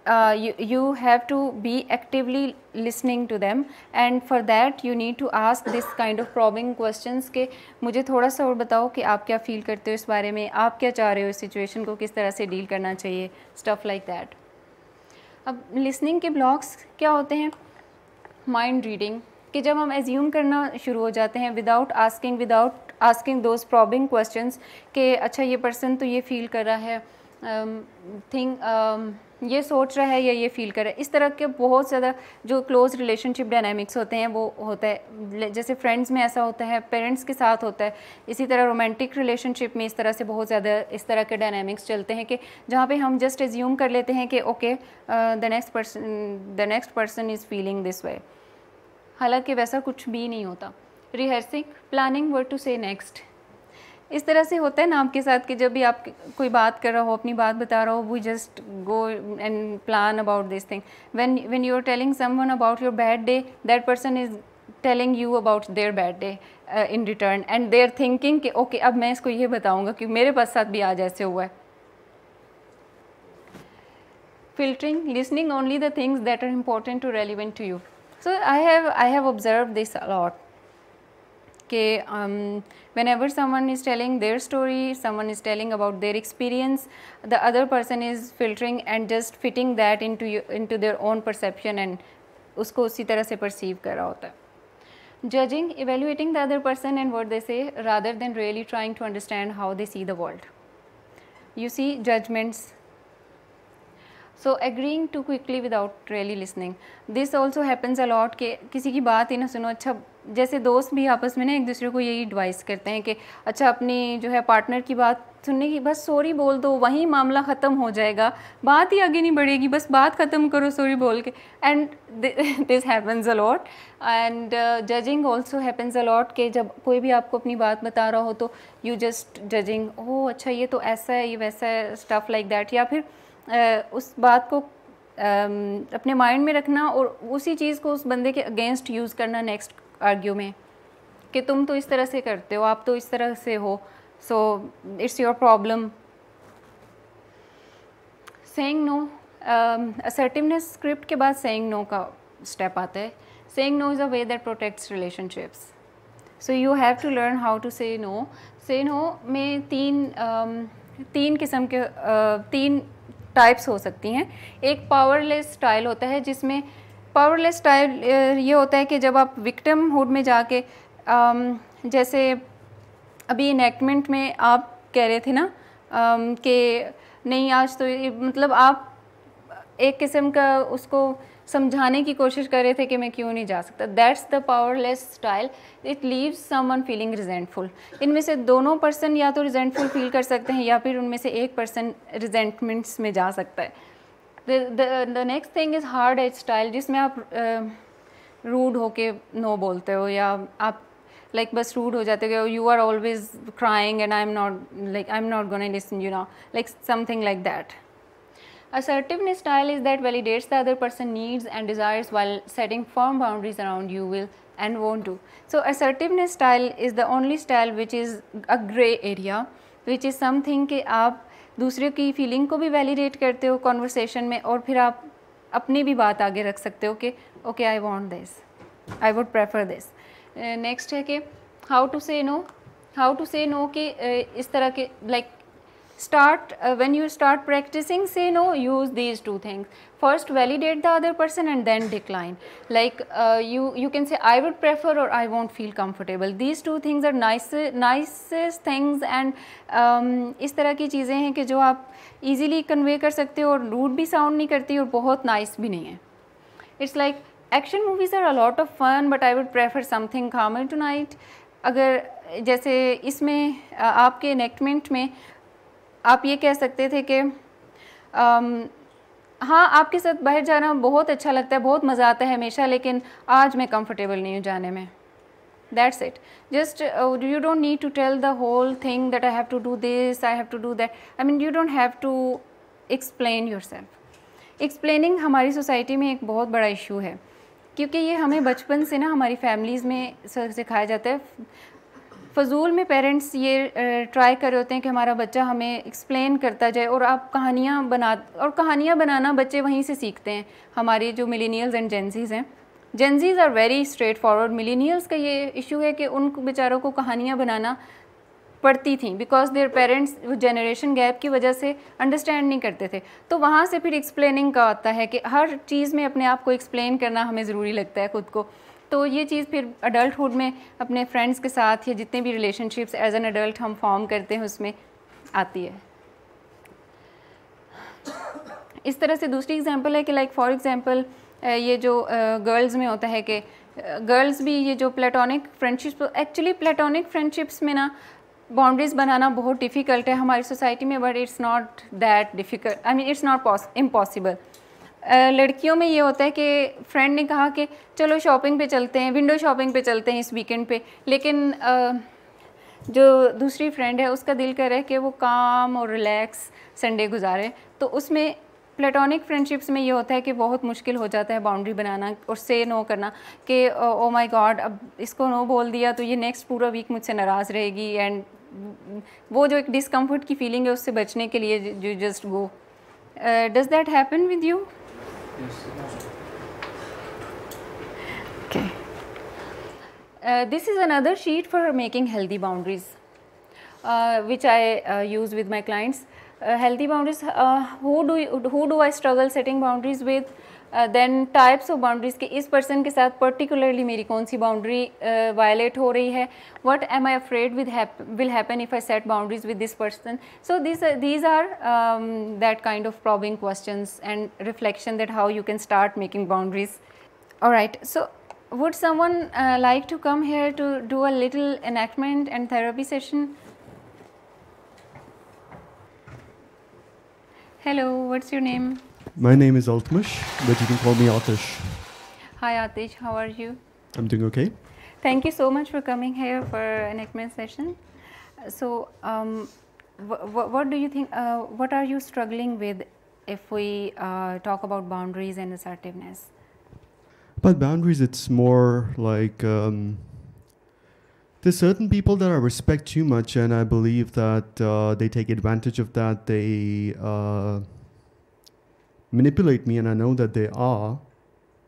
uh, you, you have to be actively listening to them and for that you need to ask this kind of probing questions के मुझे थोड़ा सा और बताओ कि आप क्या feel करते हो इस बारे में आप क्या चाह रहे हो इस situation को किस तरह से deal करना चाहिए stuff like that अब लिसनिंग के ब्लॉक्स क्या होते हैं माइंड रीडिंग कि जब हम एज्यूम करना शुरू हो जाते हैं without asking without asking those probing questions कि अच्छा ये पर्सन तो ये फील कर रहा है थिंक ये सोच रहा है या ये फील कर रहा है इस तरह के बहुत ज़्यादा जो क्लोज रिलेशनशिप डायनामिक्स होते हैं वो होता है जैसे फ्रेंड्स में ऐसा होता है पेरेंट्स के साथ होता है इसी तरह रोमांटिक रिलेशनशिप में इस तरह से बहुत ज़्यादा इस तरह के डायनामिक्स चलते हैं कि जहाँ पे हम जस्ट एज्यूम कर लेते हैं कि okay the next person the next person is feeling this way हालांकि वैसा कुछ भी नहीं होता rehearsing planning what to say next इस तरह से होता है ना आपके साथ कि जब भी आप कोई बात कर रहा हो अपनी बात बता रहा हो we just go and plan about this thing when when you are telling someone about your bad day that person is telling you about their bad day in return and they're thinking कि okay अब मैं इसको ये बताऊँगा कि मेरे पास साथ भी आज ऐसे हुआ है filtering listening only the things that are important to relevant to you so I have I have observe this a lot कि whenever someone is telling their story someone is telling about their experience the other person is filtering and just fitting that in to in to their own perception and उसको उसी तरह से perceive कर रहा होता है judging evaluating the other person and word they say rather than really trying to understand how they see the world you see judgments so agreeing too quickly without really listening this also happens a lot के किसी की बात ही ना सुनो अच्छा जैसे दोस्त भी आपस में ना एक दूसरे को यही एडवाइस करते हैं कि अच्छा अपनी जो है पार्टनर की बात सुनने की बस सॉरी बोल दो वहीं मामला ख़त्म हो जाएगा बात ही आगे नहीं बढ़ेगी बस बात ख़त्म करो सॉरी बोल के and this happens a lot and judging also happens a lot के जब कोई भी आपको अपनी बात बता रहा हो तो यू जस्ट जजिंग ओह अच्छा ये तो ऐसा है ये वैसा है स्टफ़ लाइक दैट या फिर uh, उस बात को um, अपने माइंड में रखना और उसी चीज़ को उस बंदे के अगेंस्ट यूज़ करना नेक्स्ट आर्ग्यू में कि तुम तो इस तरह से करते हो आप तो इस तरह से हो so it's your problem saying no assertiveness script के बाद सेंग नो का स्टेप आता है saying no is a way that protects relationships so you have to learn how to say no say no में तीन um, तीन किस्म के uh, तीन टाइप्स हो सकती हैं एक पावरलेस स्टाइल होता है जिसमें पावरलेस स्टाइल uh, ये होता है कि जब आप विक्टिम हुड में जाके आम, um, जैसे अभी इनैक्टमेंट में आप कह रहे थे ना um, कि नहीं आज तो मतलब आप एक किस्म का उसको समझाने की कोशिश कर रहे थे कि मैं क्यों नहीं जा सकता that's the powerless style it leaves someone feeling resentful इनमें से दोनों पर्सन या तो रिजेंटफुल फील कर सकते हैं या फिर उनमें से एक पर्सन रिजेंटमेंट्स में जा सकता है the, the, the next thing is hard edge style जिसमें आप rude होके no बोलते हो या आप like, बस rude हो जाते हो oh, are always crying and I'm not like I'm not gonna listen. You know, like something like that. Assertiveness style is that validates the other person needs and desires while setting firm boundaries around you will and won't do. So assertiveness style is the only style which is a gray area which is something कि आप दूसरे की feeling को भी validate करते हो conversation में और फिर आप अपनी भी बात आगे रख सकते हो कि okay I want this I would prefer this next है कि how to say no how to say no कि uh, इस तरह के like start when you start practicing say no use these two things first validate the other person and then decline like uh, you you can say i would prefer or i won't feel comfortable these two things are nice nicest things and um, इस तरह की चीज़ें हैं कि जो आप easily convey कर सकते हो और rude भी sound नहीं करती और बहुत nice भी नहीं है it's like action movies are a lot of fun but I would prefer something calmer tonight अगर जैसे इसमें आपके इनेक्टमेंट में आप ये कह सकते थे कि um, हाँ आपके साथ बाहर जाना बहुत अच्छा लगता है बहुत मज़ा आता है हमेशा लेकिन आज मैं कंफर्टेबल नहीं हूँ जाने में that's it just you don't need to tell the whole thing that I have to do this I have to do that I mean you don't have to explain yourself explaining हमारी society में एक बहुत बड़ा issue है क्योंकि ये हमें बचपन से ना हमारी फैमिलीज़ में सिखाया जाता है फजूल में पेरेंट्स ये ट्राई कर रहे होते हैं कि हमारा बच्चा हमें एक्सप्लेन करता जाए और आप कहानियाँ बना और कहानियाँ बनाना बच्चे वहीं से सीखते हैं हमारी जो मिलीनियल्स एंड जेंजीज हैं Gen Zs are very straightforward millennials का ये इशू है कि उन बेचारों को कहानियाँ बनाना पढ़ती थी बिकॉज देयर पेरेंट्स वो जनरेशन गैप की वजह से अंडरस्टैंड नहीं करते थे तो वहाँ से फिर एक्सप्लेनिंग का आता है कि हर चीज़ में अपने आप को एक्सप्लेन करना हमें ज़रूरी लगता है ख़ुद को तो ये चीज़ फिर अडल्टुड में अपने फ्रेंड्स के साथ या जितने भी रिलेशनशिप्स एज एन अडल्ट हम फॉर्म करते हैं उसमें आती है इस तरह से दूसरी एग्जांपल है कि लाइक फॉर एग्जांपल ये जो गर्ल्स में होता है कि गर्ल्स भी ये जो platonic friendships actually platonic friendships में ना बाउंड्रीज़ बनाना बहुत डिफ़िकल्ट है हमारी सोसाइटी में but it's not that difficult I mean it's not impossible लड़कियों में ये होता है कि फ्रेंड ने कहा कि चलो शॉपिंग पे चलते हैं विंडो शॉपिंग पे चलते हैं इस वीकेंड पे लेकिन जो दूसरी फ्रेंड है उसका दिल कर रहा है कि वो काम और रिलैक्स संडे गुजारे तो उसमें प्लेटोनिक फ्रेंडशिप्स में ये होता है कि बहुत मुश्किल हो जाता है बाउंड्री बनाना और से नो करना कि ओ माय गॉड अब इसको नो बोल दिया तो ये नेक्स्ट पूरा वीक मुझसे नाराज़ रहेगी एंड वो जो एक डिसकम्फर्ट की फीलिंग है उससे बचने के लिए just go does that happen with you Okay. Uh, this is another sheet for making healthy boundaries, uh, which I uh, use with my clients. Uh, healthy boundaries, uh, who, do you, who do I struggle setting boundaries with? Then types of boundaries के इस person के साथ particularly मेरी कौन सी boundary violet हो रही है what am I afraid with will happen if I set boundaries with this person so this these are that kind of probing question and reflection that how you can start making boundaries और right so would someone uh, like to come here to do a little enactment and therapy session hello what's your name my name is Altmush, but you can call me Atish. Hi Atish, how are you? I'm doing okay. Thank you so much for coming here for an ECMIL session. So, um, what do you think, uh, what are you struggling with if we uh, talk about boundaries and assertiveness? About boundaries, it's more like um, there's certain people that I respect too much, and I believe that uh, they take advantage of that. They uh, manipulate me, and I know that they are,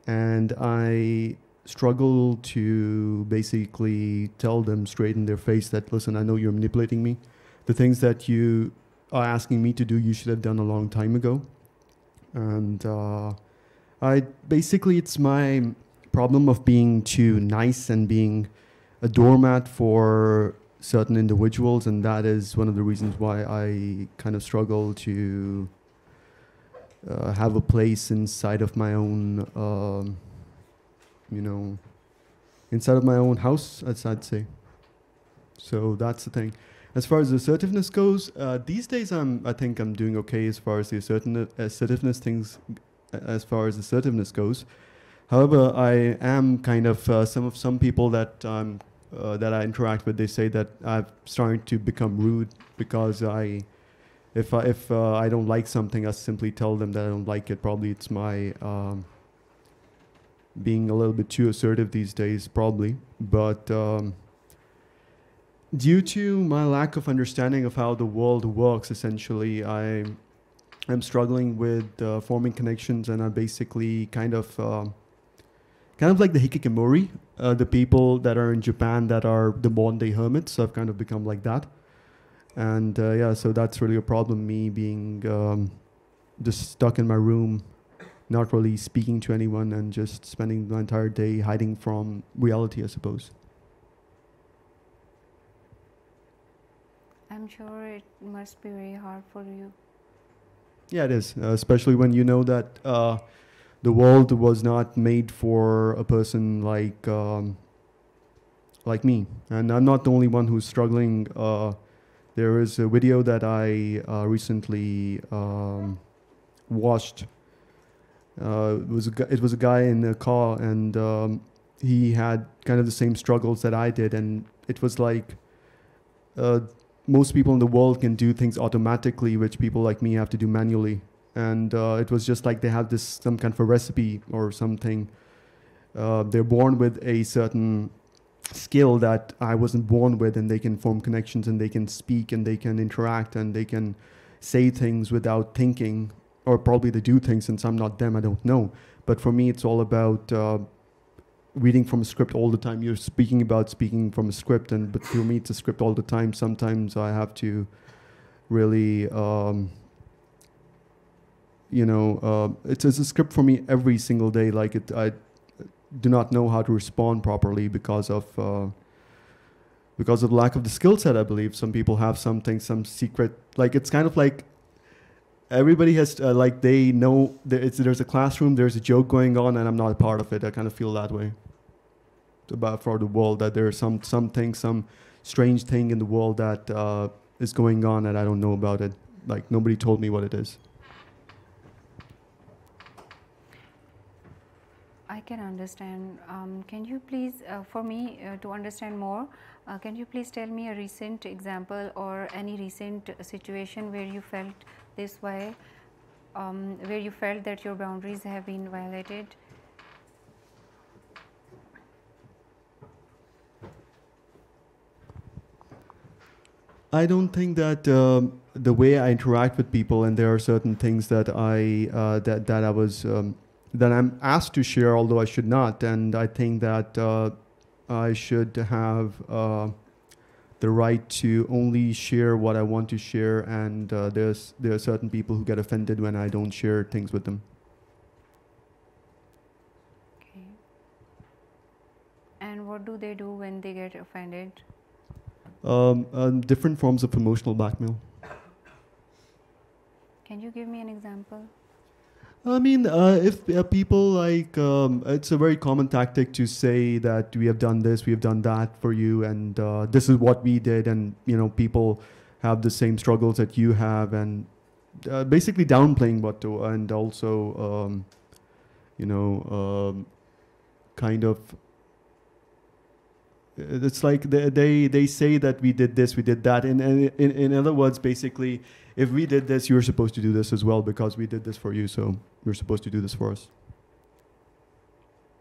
and I struggle to basically tell them straight in their face that listen, I know you're manipulating me. The things that you are asking me to do, you should have done a long time ago. And uh, I basically, it's my problem of being too nice and being a doormat for certain individuals, and that is one of the reasons why I kind of struggle to uh, have a place inside of my own, um, you know, inside of my own house, as I'd say. So that's the thing. As far as assertiveness goes, uh, these days I'm, I think I'm doing okay as far as the assertiveness, assertiveness things, as far as assertiveness goes. However, I am kind of uh, some of some people that um, uh, that I interact with. They say that I'm starting to become rude because I if I, if uh, I don't like something, I simply tell them that I don't like it. Probably it's my um, being a little bit too assertive these days, probably. But um, due to my lack of understanding of how the world works, essentially, I am struggling with uh, forming connections, and I basically kind of uh, kind of like the hikikomori, uh, the people that are in Japan that are the modern day hermits. So I've kind of become like that and uh, yeah, so that's really a problem. Me being um, just stuck in my room, not really speaking to anyone, and just spending the entire day hiding from reality, I suppose. I'm sure it must be very hard for you. Yeah, it is, uh, especially when you know that uh, the world was not made for a person like um, like me, and I'm not the only one who's struggling. Uh, there is a video that I uh, recently um, watched. Uh, it was a gu- it was a guy in a car, and um, he had kind of the same struggles that I did, and it was like uh, most people in the world can do things automatically, which people like me have to do manually. And uh, it was just like they have this some kind of a recipe or something. Uh, they're born with a certain skill that I wasn't born with, and they can form connections, and they can speak, and they can interact, and they can say things without thinking, or probably they do things since I'm not them, I don't know. But for me, it's all about uh, reading from a script all the time. You're speaking about speaking from a script, and but for me, it's a script all the time. Sometimes I have to really. Um, you know, uh, it's, it's a script for me every single day. Like it, I do not know how to respond properly because of uh, because of lack of the skill set. I believe some people have something, some secret. Like it's kind of like everybody has uh, like they know there's a classroom, there's a joke going on, and I'm not a part of it. I kind of feel that way about for the world that there's some something, some strange thing in the world that uh, is going on that I don't know about it. Like nobody told me what it is. I can understand. Um, can you please, uh, for me uh, to understand more, uh, can you please tell me a recent example or any recent situation where you felt this way, um, where you felt that your boundaries have been violated? I don't think that um, the way I interact with people, and there are certain things that I uh, that that I was. Um, that I'm asked to share, although I should not. And I think that uh, I should have uh, the right to only share what I want to share. And uh, there's there are certain people who get offended when I don't share things with them. Okay. And what do they do when they get offended? Um, um, different forms of emotional blackmail. Can you give me an example? I mean, uh, if uh, people like, um, it's a very common tactic to say that we have done this, we have done that for you, and uh, this is what we did, and you know, people have the same struggles that you have, and uh, basically downplaying what to, and also, um, you know, um, kind of. It's like they, they they say that we did this, we did that, and, and in in other words, basically if we did this, you're supposed to do this as well because we did this for you, so you're supposed to do this for us.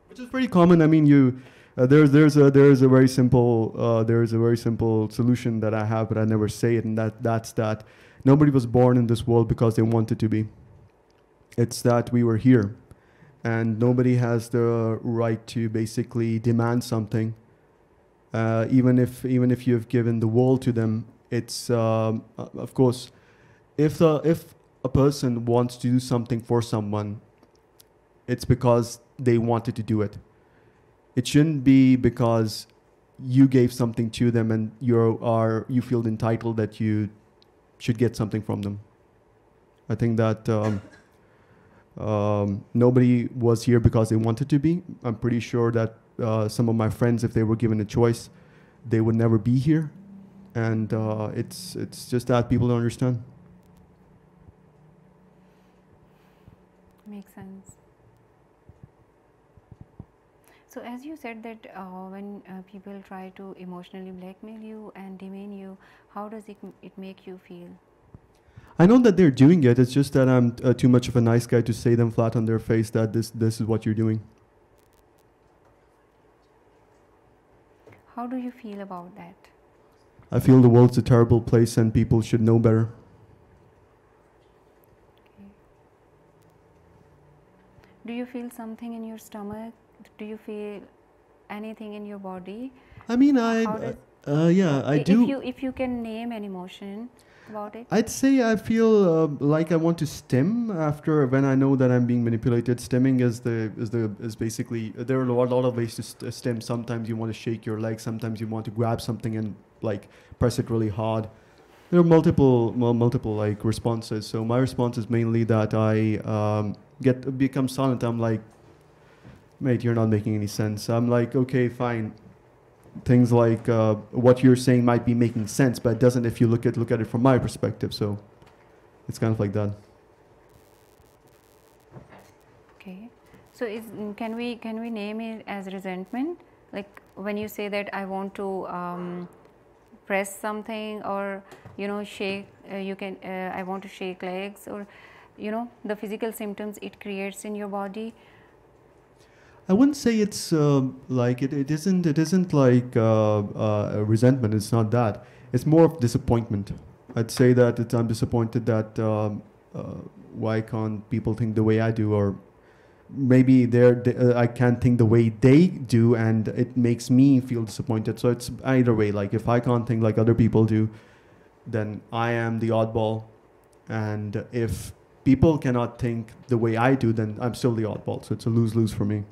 Which is pretty common. I mean, you uh, there's there's a there's a very simple uh, there's a very simple solution that I have, but I never say it, and that that's that nobody was born in this world because they wanted to be. It's that we were here, and nobody has the right to basically demand something. Uh, even if even if you have given the world to them, it's um, of course if the if a person wants to do something for someone, it's because they wanted to do it. It shouldn't be because you gave something to them and you are you feel entitled that you should get something from them. I think that um, um, nobody was here because they wanted to be. I'm pretty sure that uh, some of my friends, if they were given a choice, they would never be here. And uh, it's it's just that people don't understand. So, as you said that uh, when uh, people try to emotionally blackmail you and demean you, how does it, it make you feel? I know that they're doing it. It's just that I'm uh, too much of a nice guy to say them flat on their face that this this is what you're doing. How do you feel about that? I feel the world's a terrible place and people should know better. Do you feel something in your stomach do you feel anything in your body? I mean, I uh, uh, yeah, I if do. If you if you can name an emotion about it, I'd say I feel uh, like I want to stem after when I know that I'm being manipulated. Stemming is the is the is basically uh, there are a lot, lot of ways to stem. Sometimes you want to shake your leg. Sometimes you want to grab something and like press it really hard. There are multiple well, multiple like responses. So my response is mainly that I um, get become silent. I'm like mate, you're not making any sense. I'm like, okay, fine. Things like uh, what you're saying might be making sense, but it doesn't if you look at look at it from my perspective. So it's kind of like that. Okay, so is can we can we name it as resentment? Like when you say that I want to um, press something or you know shake, uh, you can uh, I want to shake legs or you know the physical symptoms it creates in your body I wouldn't say it's um, like it, it isn't. It isn't like uh, uh, resentment. It's not that. It's more of disappointment. I'd say that it's, I'm disappointed that um, uh, why can't people think the way I do, or maybe they're, they, uh, I can't think the way they do, and it makes me feel disappointed. So it's either way. Like if I can't think like other people do, then I am the oddball, and if people cannot think the way I do, then I'm still the oddball. So it's a lose lose for me.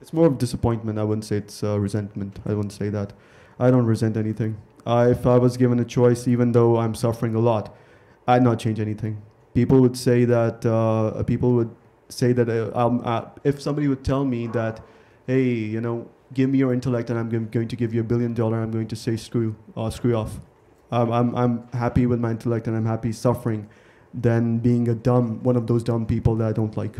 It's more of disappointment. I wouldn't say it's uh, resentment. I wouldn't say that. I don't resent anything. I, if I was given a choice, even though I'm suffering a lot, I'd not change anything. People would say that. Uh, people would say that uh, um, uh, if somebody would tell me that, hey, you know, give me your intellect and I'm going to give you a billion dollar, I'm going to say screw, uh, screw off. I'm, I'm happy with my intellect and I'm happy suffering than being a dumb, one of those dumb people that I don't like.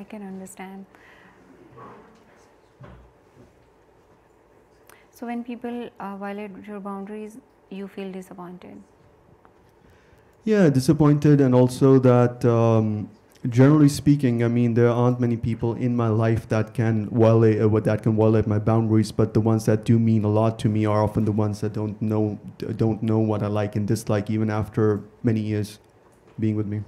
I can understand. So when people uh, violate your boundaries, you feel disappointed. Yeah, disappointed, and also that um, generally speaking, I mean, there aren't many people in my life that can violate uh, that can violate my boundaries. But the ones that do mean a lot to me are often the ones that don't know don't know what I like and dislike, even after many years being with me.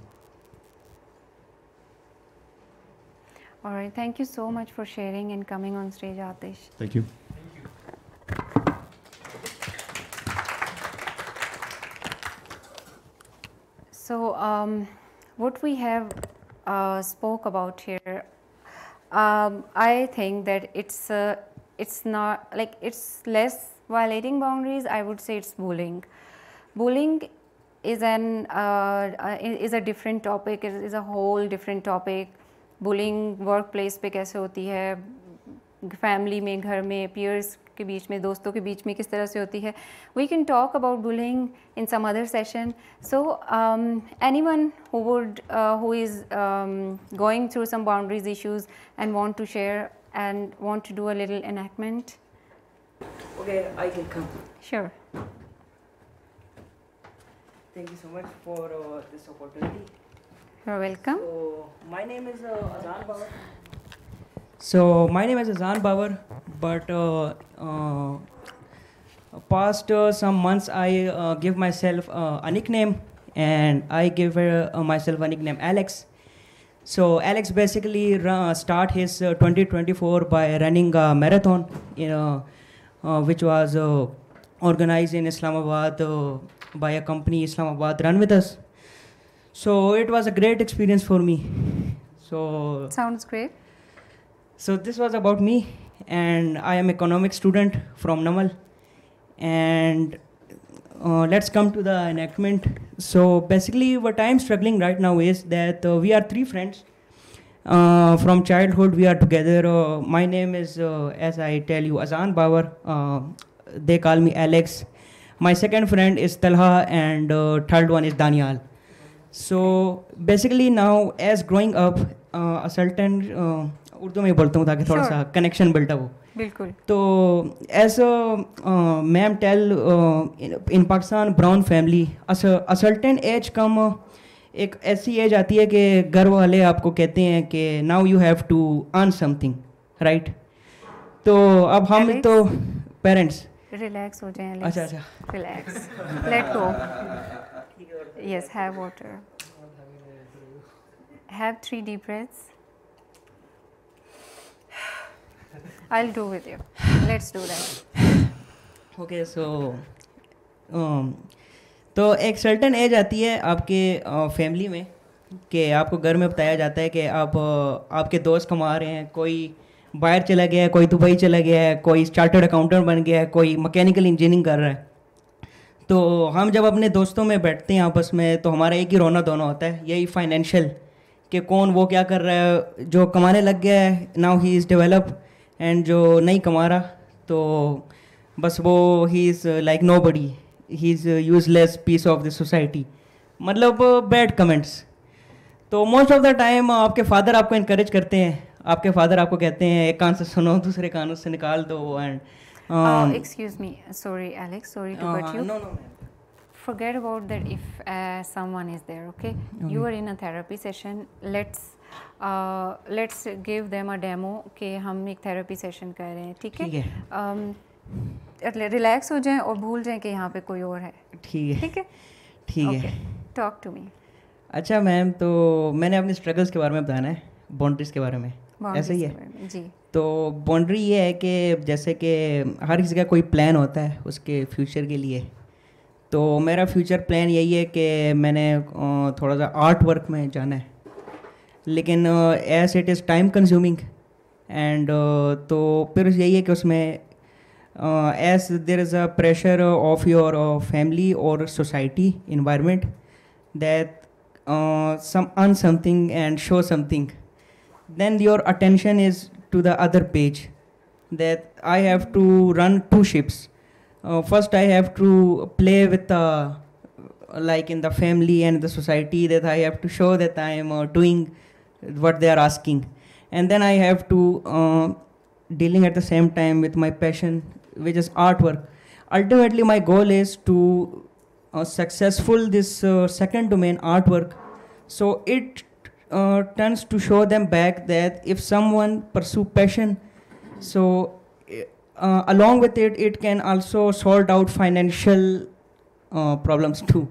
All right. Thank you so much for sharing and coming on stage, Atish. Thank you. Thank you. So, um, what we have uh, spoke about here, um, I think that it's uh, it's not like it's less violating boundaries. I would say it's bullying. Bullying is an uh, uh is a different topic. It is a whole different topic bullying work place पे कैसे होती है family में घर में peers के बीच में दोस्तों के बीच में किस तरह से होती है we can talk about bullying in some other session so anyone who would who is going through some boundaries issues and want to share and want to do a little enactment Okay, I can come. Sure. Thank you so much for uh, this opportunity. You're welcome. So, my name is uh, Azan Bauer. So my name is Azan Bauer, but uh, uh, past uh, some months I uh, give myself a nickname, and I give uh, myself a nickname Alex. So Alex basically start his 2024 by running a marathon, you know, which was organized in Islamabad by a company Islamabad Run with Us. So it was a great experience for me. So sounds great. So this was about me, and I am economics student from Namal, and uh, let's come to the enactment. So basically, what I am struggling right now is that uh, we are three friends. Uh, from childhood, we are together. Uh, my name is, uh, as I tell you, Azan Bawar. Uh, they call me Alex. My second friend is Talha, and third one is Daniel. So basically now as growing up uh, Urdu में बोलता हूँ ताकि थोड़ा सा connection built up हो बिल्कुल तो as ma'am tell in Pakistan brown family असल्टन एज कम एक ऐसी एज आती है कि घर वाले आपको कहते हैं कि now you have to earn something right तो अब हम Alex? तो पेरेंट्स रिलैक्स हो जाएं अच्छा अच्छा relax let go Yes, have water. Have three deep breaths. I'll do with you. Let's do that. Okay, so um, तो एक सर्टन एज आती है आपके फैमिली uh, में कि आपको घर में बताया जाता है कि आप uh, आपके दोस्त कमा रहे हैं कोई बाहर चला गया है कोई दुबई चला गया है कोई चार्टर्ड अकाउंटेंट बन गया है कोई मैकेनिकल इंजीनियरिंग कर रहा है तो हम जब अपने दोस्तों में बैठते हैं आपस में तो हमारा एक ही रोना दोनों होता है यही फाइनेंशियल कि कौन वो क्या कर रहा है जो कमाने लग गया है now he is develop and जो नहीं कमा रहा तो बस वो he is like nobody he is useless piece of the society मतलब बैड कमेंट्स तो मोस्ट ऑफ द टाइम आपके फादर आपको इनक्रेज करते हैं आपके फादर आपको कहते हैं एक कान से सुनो दूसरे कानों से निकाल दो and Um, oh, excuse me, sorry, Alex, sorry to uh, cut you. No, no. Forget about that if uh, someone is there, okay? okay? You are in a therapy session. Let's uh, let's give them a demo ke hum ek therapy session कर रहे हैं, ठीक है? ठीक है. Relax हो जाएं और भूल जाएं कि यहाँ पे कोई और है. ठीक है. ठीक है. ठीक है. Talk to me. अच्छा मैम तो मैंने अपने स्ट्रगल्स के बारे में बताना है, बाउंड्रीज के बारे में. ऐसा ही है. जी. तो बाउंड्री ये है कि जैसे कि हर किसी का कोई प्लान होता है उसके फ्यूचर के लिए तो मेरा फ्यूचर प्लान यही है कि मैंने थोड़ा सा आर्ट वर्क में जाना है लेकिन as it is time consuming and तो फिर यही है कि उसमें as there is a pressure of your family और सोसाइटी इन्वायरमेंट दैट सम अन something and show something then your attention is to the other page that I have to run two ships. Uh, first, I have to play with the uh, like in the family and the society that I have to show that I am uh, doing what they are asking, and then I have to uh, dealing at the same time with my passion, which is artwork. Ultimately, my goal is to uh, successful this uh, second domain artwork, so it uh, to show them back that if someone pursue passion, so uh, along with it, it can also sort out financial uh, problems too.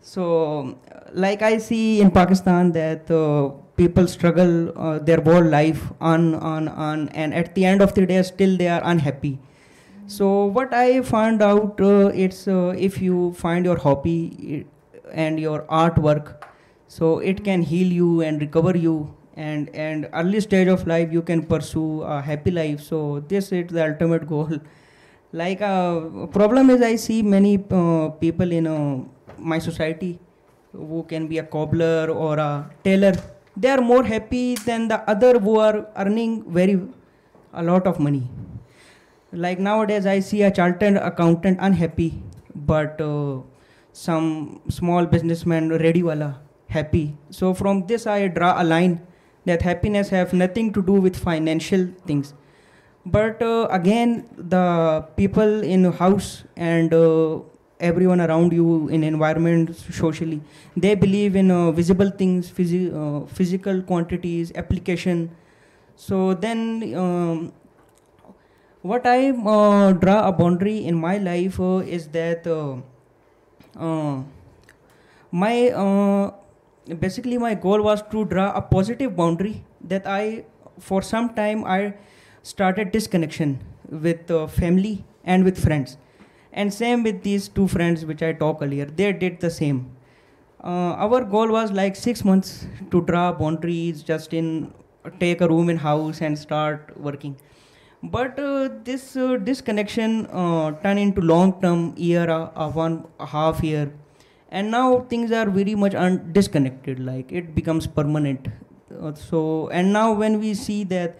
So, like I see in Pakistan that uh, people struggle uh, their whole life on, on, on, and at the end of the day, still they are unhappy. So what I found out, uh, it's uh, if you find your hobby and your artwork so it can heal you and recover you and and early stage of life you can pursue a happy life so this is the ultimate goal like uh, problem is i see many uh, people in uh, my society who can be a cobbler or a tailor they are more happy than the other who are earning very a lot of money like nowadays i see a chartered accountant unhappy but uh, some small businessman ready wala happy. So from this I draw a line that happiness have nothing to do with financial things. But uh, again, the people in house and uh, everyone around you in environment socially, they believe in uh, visible things, phys- uh, physical quantities, application. So then, um, what I uh, draw a boundary in my life uh, is that my basically my goal was to draw a positive boundary that i for some time i started disconnection with uh, family and with friends and same with these two friends which i talked earlier they did the same uh, our goal was like six months to draw boundaries just in take a room in house and start working but uh, this uh, disconnection uh, turned into long term year uh, one half year and now things are very much un- disconnected like it becomes permanent uh, so and now when we see that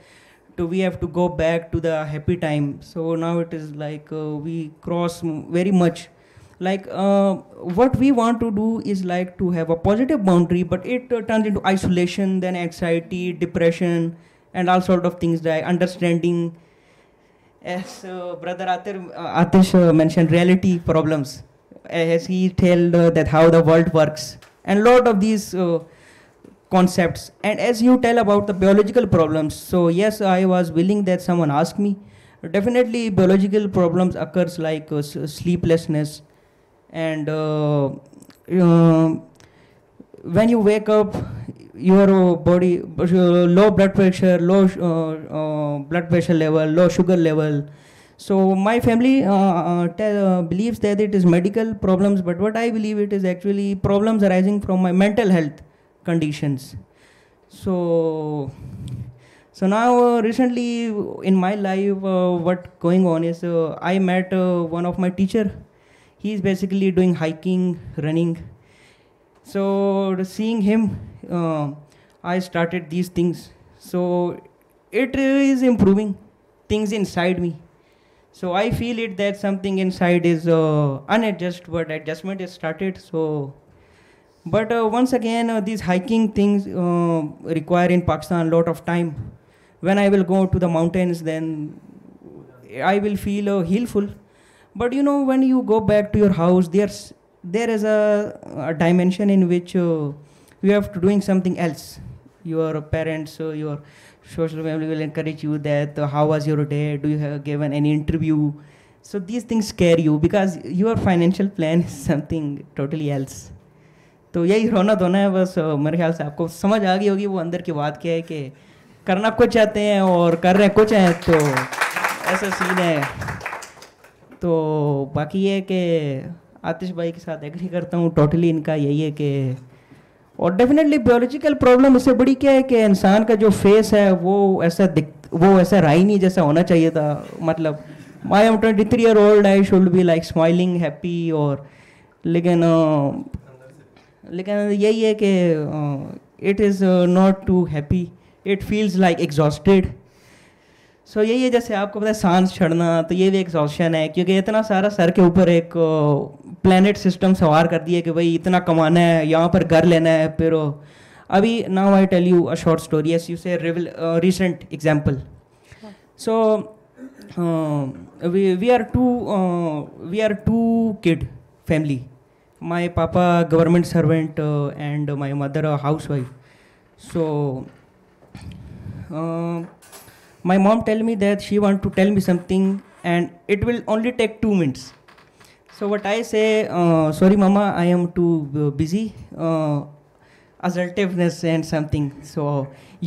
to we have to go back to the happy time so now it is like uh, we cross very much like uh, what we want to do is like to have a positive boundary but it uh, turns into isolation then anxiety depression and all sort of things like understanding as uh, brother atish uh, mentioned reality problems as he told uh, that how the world works and lot of these uh, concepts and as you tell about the biological problems so yes i was willing that someone asked me definitely biological problems occurs like uh, sleeplessness and uh, uh, when you wake up your body uh, low blood pressure low blood pressure level low sugar level so my family uh, uh, uh, believes that it is medical problems, but what I believe it is actually problems arising from my mental health conditions. So, so now uh, recently in my life, uh, what going on is I met one of my teacher. He is basically doing hiking, running. So seeing him, I started these things. So it is improving things inside me. So I feel it that something inside is uh, unadjusted, but adjustment is started. So, but uh, once again, uh, these hiking things uh, require in Pakistan a lot of time. When I will go to the mountains, then I will feel uh, healful. But you know, when you go back to your house, there's there is a, a dimension in which uh, you have to doing something else. Your parents, uh, your social family will encourage you that uh, how was your day do you have given any interview so these things scare you because your financial plan is something totally else तो यही रोना धोना है बस मेरे ख्याल से आपको समझ आ गई होगी वो अंदर की बात क्या है कि करना कुछ चाहते हैं और कर रहे हैं कुछ हैं तो ऐसा सीन है तो बाकी ये है कि आतिश भाई के साथ एग्री करता हूँ टोटली इनका यही है कि और डेफिनेटली बायोलॉजिकल प्रॉब्लम इससे बड़ी क्या है कि इंसान का जो फेस है वो ऐसा दिख वो ऐसा नहीं जैसा होना चाहिए था मतलब I am twenty three year old I should be like smiling happy और लेकिन लेकिन यही है कि it is not too happy it feels like exhausted so यही है जैसे आपको पता है सांस छड़ना तो ये भी एग्जॉशन है क्योंकि इतना सारा सर के ऊपर एक प्लानट सिस्टम सवार कर दिया कि भाई इतना कमाना है यहाँ पर घर लेना है फिर अभी now I tell you a short story as you say recent example so we are two we are two kid family my papa government servant and my mother housewife so my mom tell me that she want to tell me something and it will only take two minutes so what i say uh, sorry mama i am too uh, busy uh, assertiveness and something so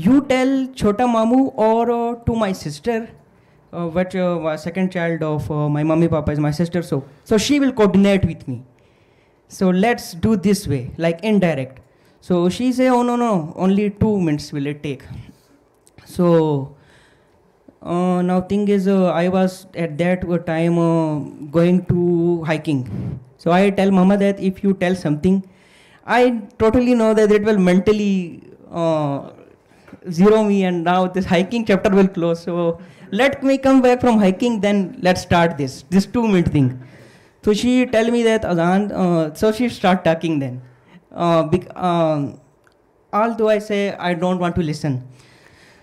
you tell chota mamu or uh, to my sister uh, which uh, second child of uh, my mommy papa is my sister so so she will coordinate with me so let's do this way like indirect so she say oh no no only two minutes will it take so uh, now thing is uh, I was at that uh, time uh, going to hiking. So I tell mama that if you tell something, I totally know that it will mentally uh, zero me and now this hiking chapter will close. So let me come back from hiking then let's start this, this two minute thing. So she tell me that Azan, uh, so she start talking then. Bec- um, although I say I don't want to listen.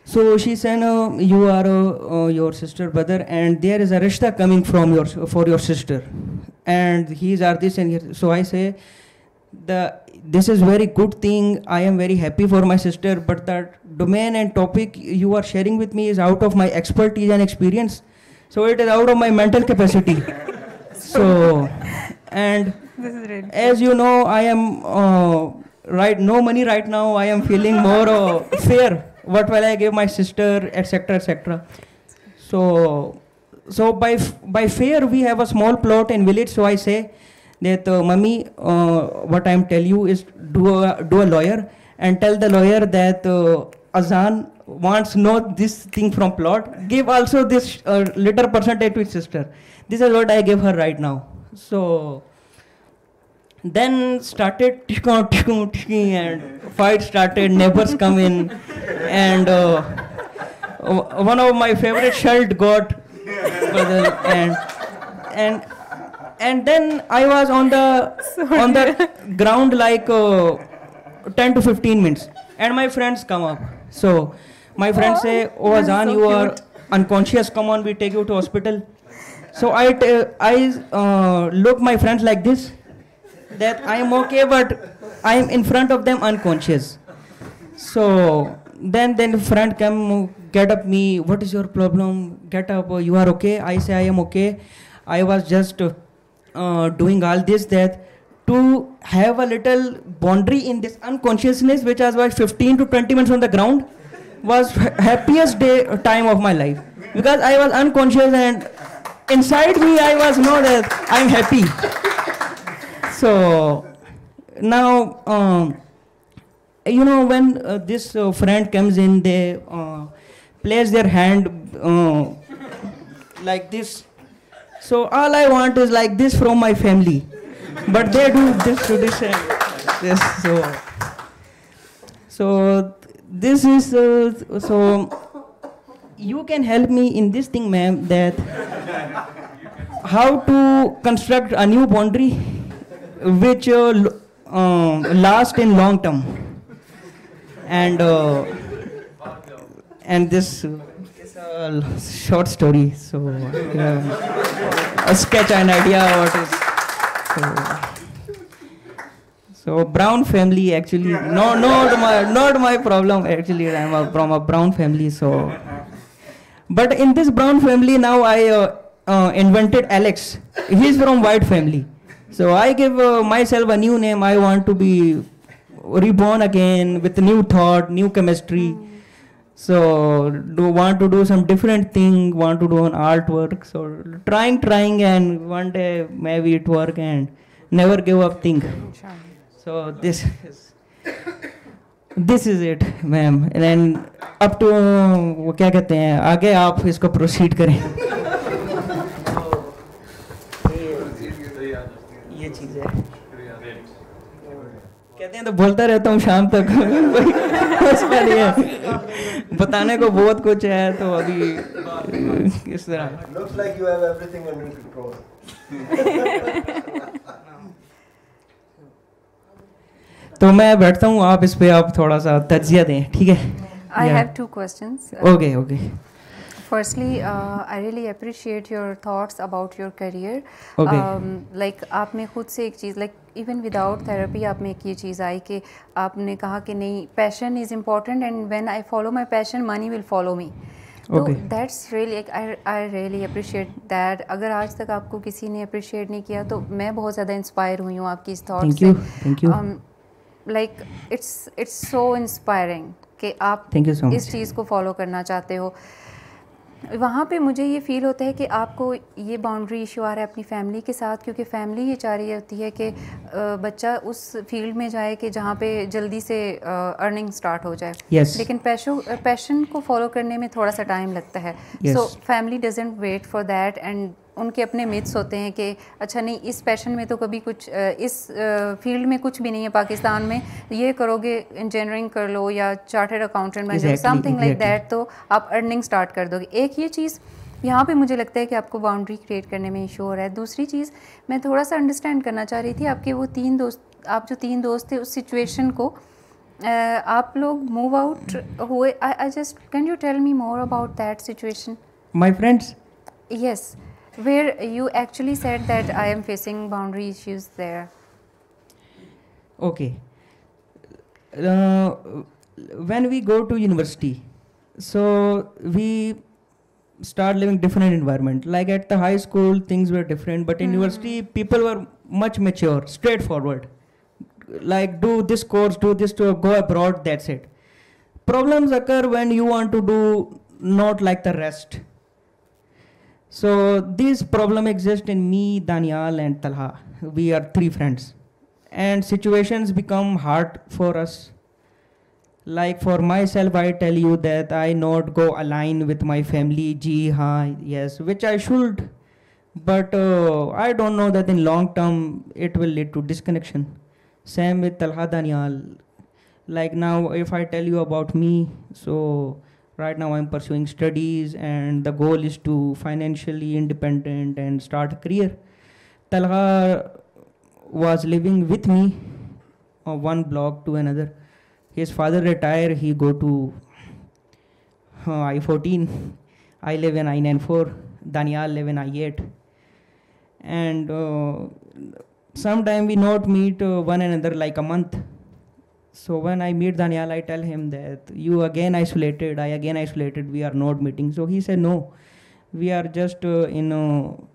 So she said, you are uh, uh, your sister brother, and there is a rishta coming from your uh, for your sister, and he is this and here. So I say, the this is very good thing. I am very happy for my sister, but that domain and topic you are sharing with me is out of my expertise and experience. So it is out of my mental capacity. so, and as you know, I am uh, right. No money right now. I am feeling more uh, fair what will I give my sister, etc., etc. So, so by by fair, we have a small plot in village. So I say that, uh, mummy, uh, what I am tell you is do a, do a lawyer and tell the lawyer that uh, Azan wants know this thing from plot. Give also this uh, little percentage to his sister. This is what I give her right now. So. Then started and fight started. Neighbors come in, and uh, one of my favorite shirt got, and and and then I was on the Sorry. on the ground like uh, 10 to 15 minutes, and my friends come up. So my friends say, "Oh, Azan, so you are unconscious. Come on, we take you to hospital." So I, t- uh, I uh, look my friends like this, that I am okay, but I am in front of them unconscious. So then, then the friend come get up me. What is your problem? Get up. You are okay. I say I am okay. I was just uh, doing all this that to have a little boundary in this unconsciousness, which was about 15 to 20 minutes on the ground, was happiest day uh, time of my life because I was unconscious and inside me I was not that I'm happy so now, um, you know, when uh, this uh, friend comes in, they uh, place their hand uh, like this. So all I want is like this from my family, but they do this to this and this. So, so this is uh, so. You can help me in this thing, ma'am. That how to construct a new boundary which uh, uh, last in long term. And uh, and this is a uh, short story, so a sketch, an idea, what is. So, so brown family actually no not my not my problem actually I'm a, from a brown family so but in this brown family now I uh, uh, invented Alex he's from white family so I give uh, myself a new name. I want to be reborn again with new thought, new chemistry. Mm. So do want to do some different thing, want to do an artwork. So trying, trying, and one day maybe it work and never give up thing. So this is this is it, ma'am. And then up to uh, क्या कहते हैं आगे आप जाए कहते हैं तो बोलता रहता हूँ शाम तक है। बताने को बहुत कुछ है तो अभी किस तरह तो मैं बैठता हूँ आप इस पे आप थोड़ा सा तजिया दें ठीक है I have two questions okay okay firstly I really appreciate your thoughts about your career like आप में खुद से एक चीज़ लाइक इवन विदाउट थेरेपी आप में एक ये चीज़ आई कि आपने कहा कि नहीं passion is important and when I follow my passion money will follow me तो that's really I really appreciate that अगर आज तक आपको किसी ने अप्रिशिएट नहीं किया तो मैं बहुत ज़्यादा इंस्पायर हुई हूँ आपकी इस थाट्स से like it's it's so inspiring कि आप इस चीज़ को फॉलो करना चाहते हो वहाँ पे मुझे ये फ़ील होता है कि आपको ये बाउंड्री इशू आ रहा है अपनी फैमिली के साथ क्योंकि फैमिली ये चाह रही होती है कि बच्चा उस फील्ड में जाए कि जहाँ पे जल्दी से अर्निंग स्टार्ट हो जाए yes. लेकिन पैशो पैशन को फॉलो करने में थोड़ा सा टाइम लगता है so family doesn't wait for that and उनके अपने मिथ्स होते हैं कि अच्छा नहीं इस पैशन में तो कभी कुछ इस फील्ड में कुछ भी नहीं है पाकिस्तान में ये करोगे इंजीनियरिंग कर लो या चार्टर्ड अकाउंटेंट बन जाओ समथिंग लाइक दैट तो आप अर्निंग स्टार्ट कर दोगे एक ये चीज़ यहाँ पे मुझे लगता है कि आपको बाउंड्री क्रिएट करने में इशू हो रहा है दूसरी चीज़ मैं थोड़ा सा अंडरस्टैंड करना चाह रही थी आपके वो तीन दोस्त आप जो तीन दोस्त थे उस सिचुएशन को Uh, आप लोग मूव आउट हुए I just can you tell me more about that situation my friends yes where you actually said that I am facing boundary issues there. Okay. Uh, when we go to university, so we start living different environment. Like at the high school, things were different, but in mm. university, people were much mature, straightforward. Like do this course, do this, to go abroad. That's it. Problems occur when you want to do not like the rest so this problem exists in me, Daniel, and Talha. We are three friends. And situations become hard for us. Like for myself, I tell you that I not go align with my family, Ji, ha, yes, which I should. But uh, I don't know that in long term it will lead to disconnection. Same with Talha Daniel. Like now, if I tell you about me, so right now i'm pursuing studies and the goal is to financially independent and start a career talha was living with me on uh, one block to another his father retired. he go to uh, i-14 i live in i-94 daniel live in i-8 and uh, sometime we not meet uh, one another like a month so when I meet Daniel, I tell him that you again isolated, I again isolated, we are not meeting. So he said, no, we are just, uh, you know,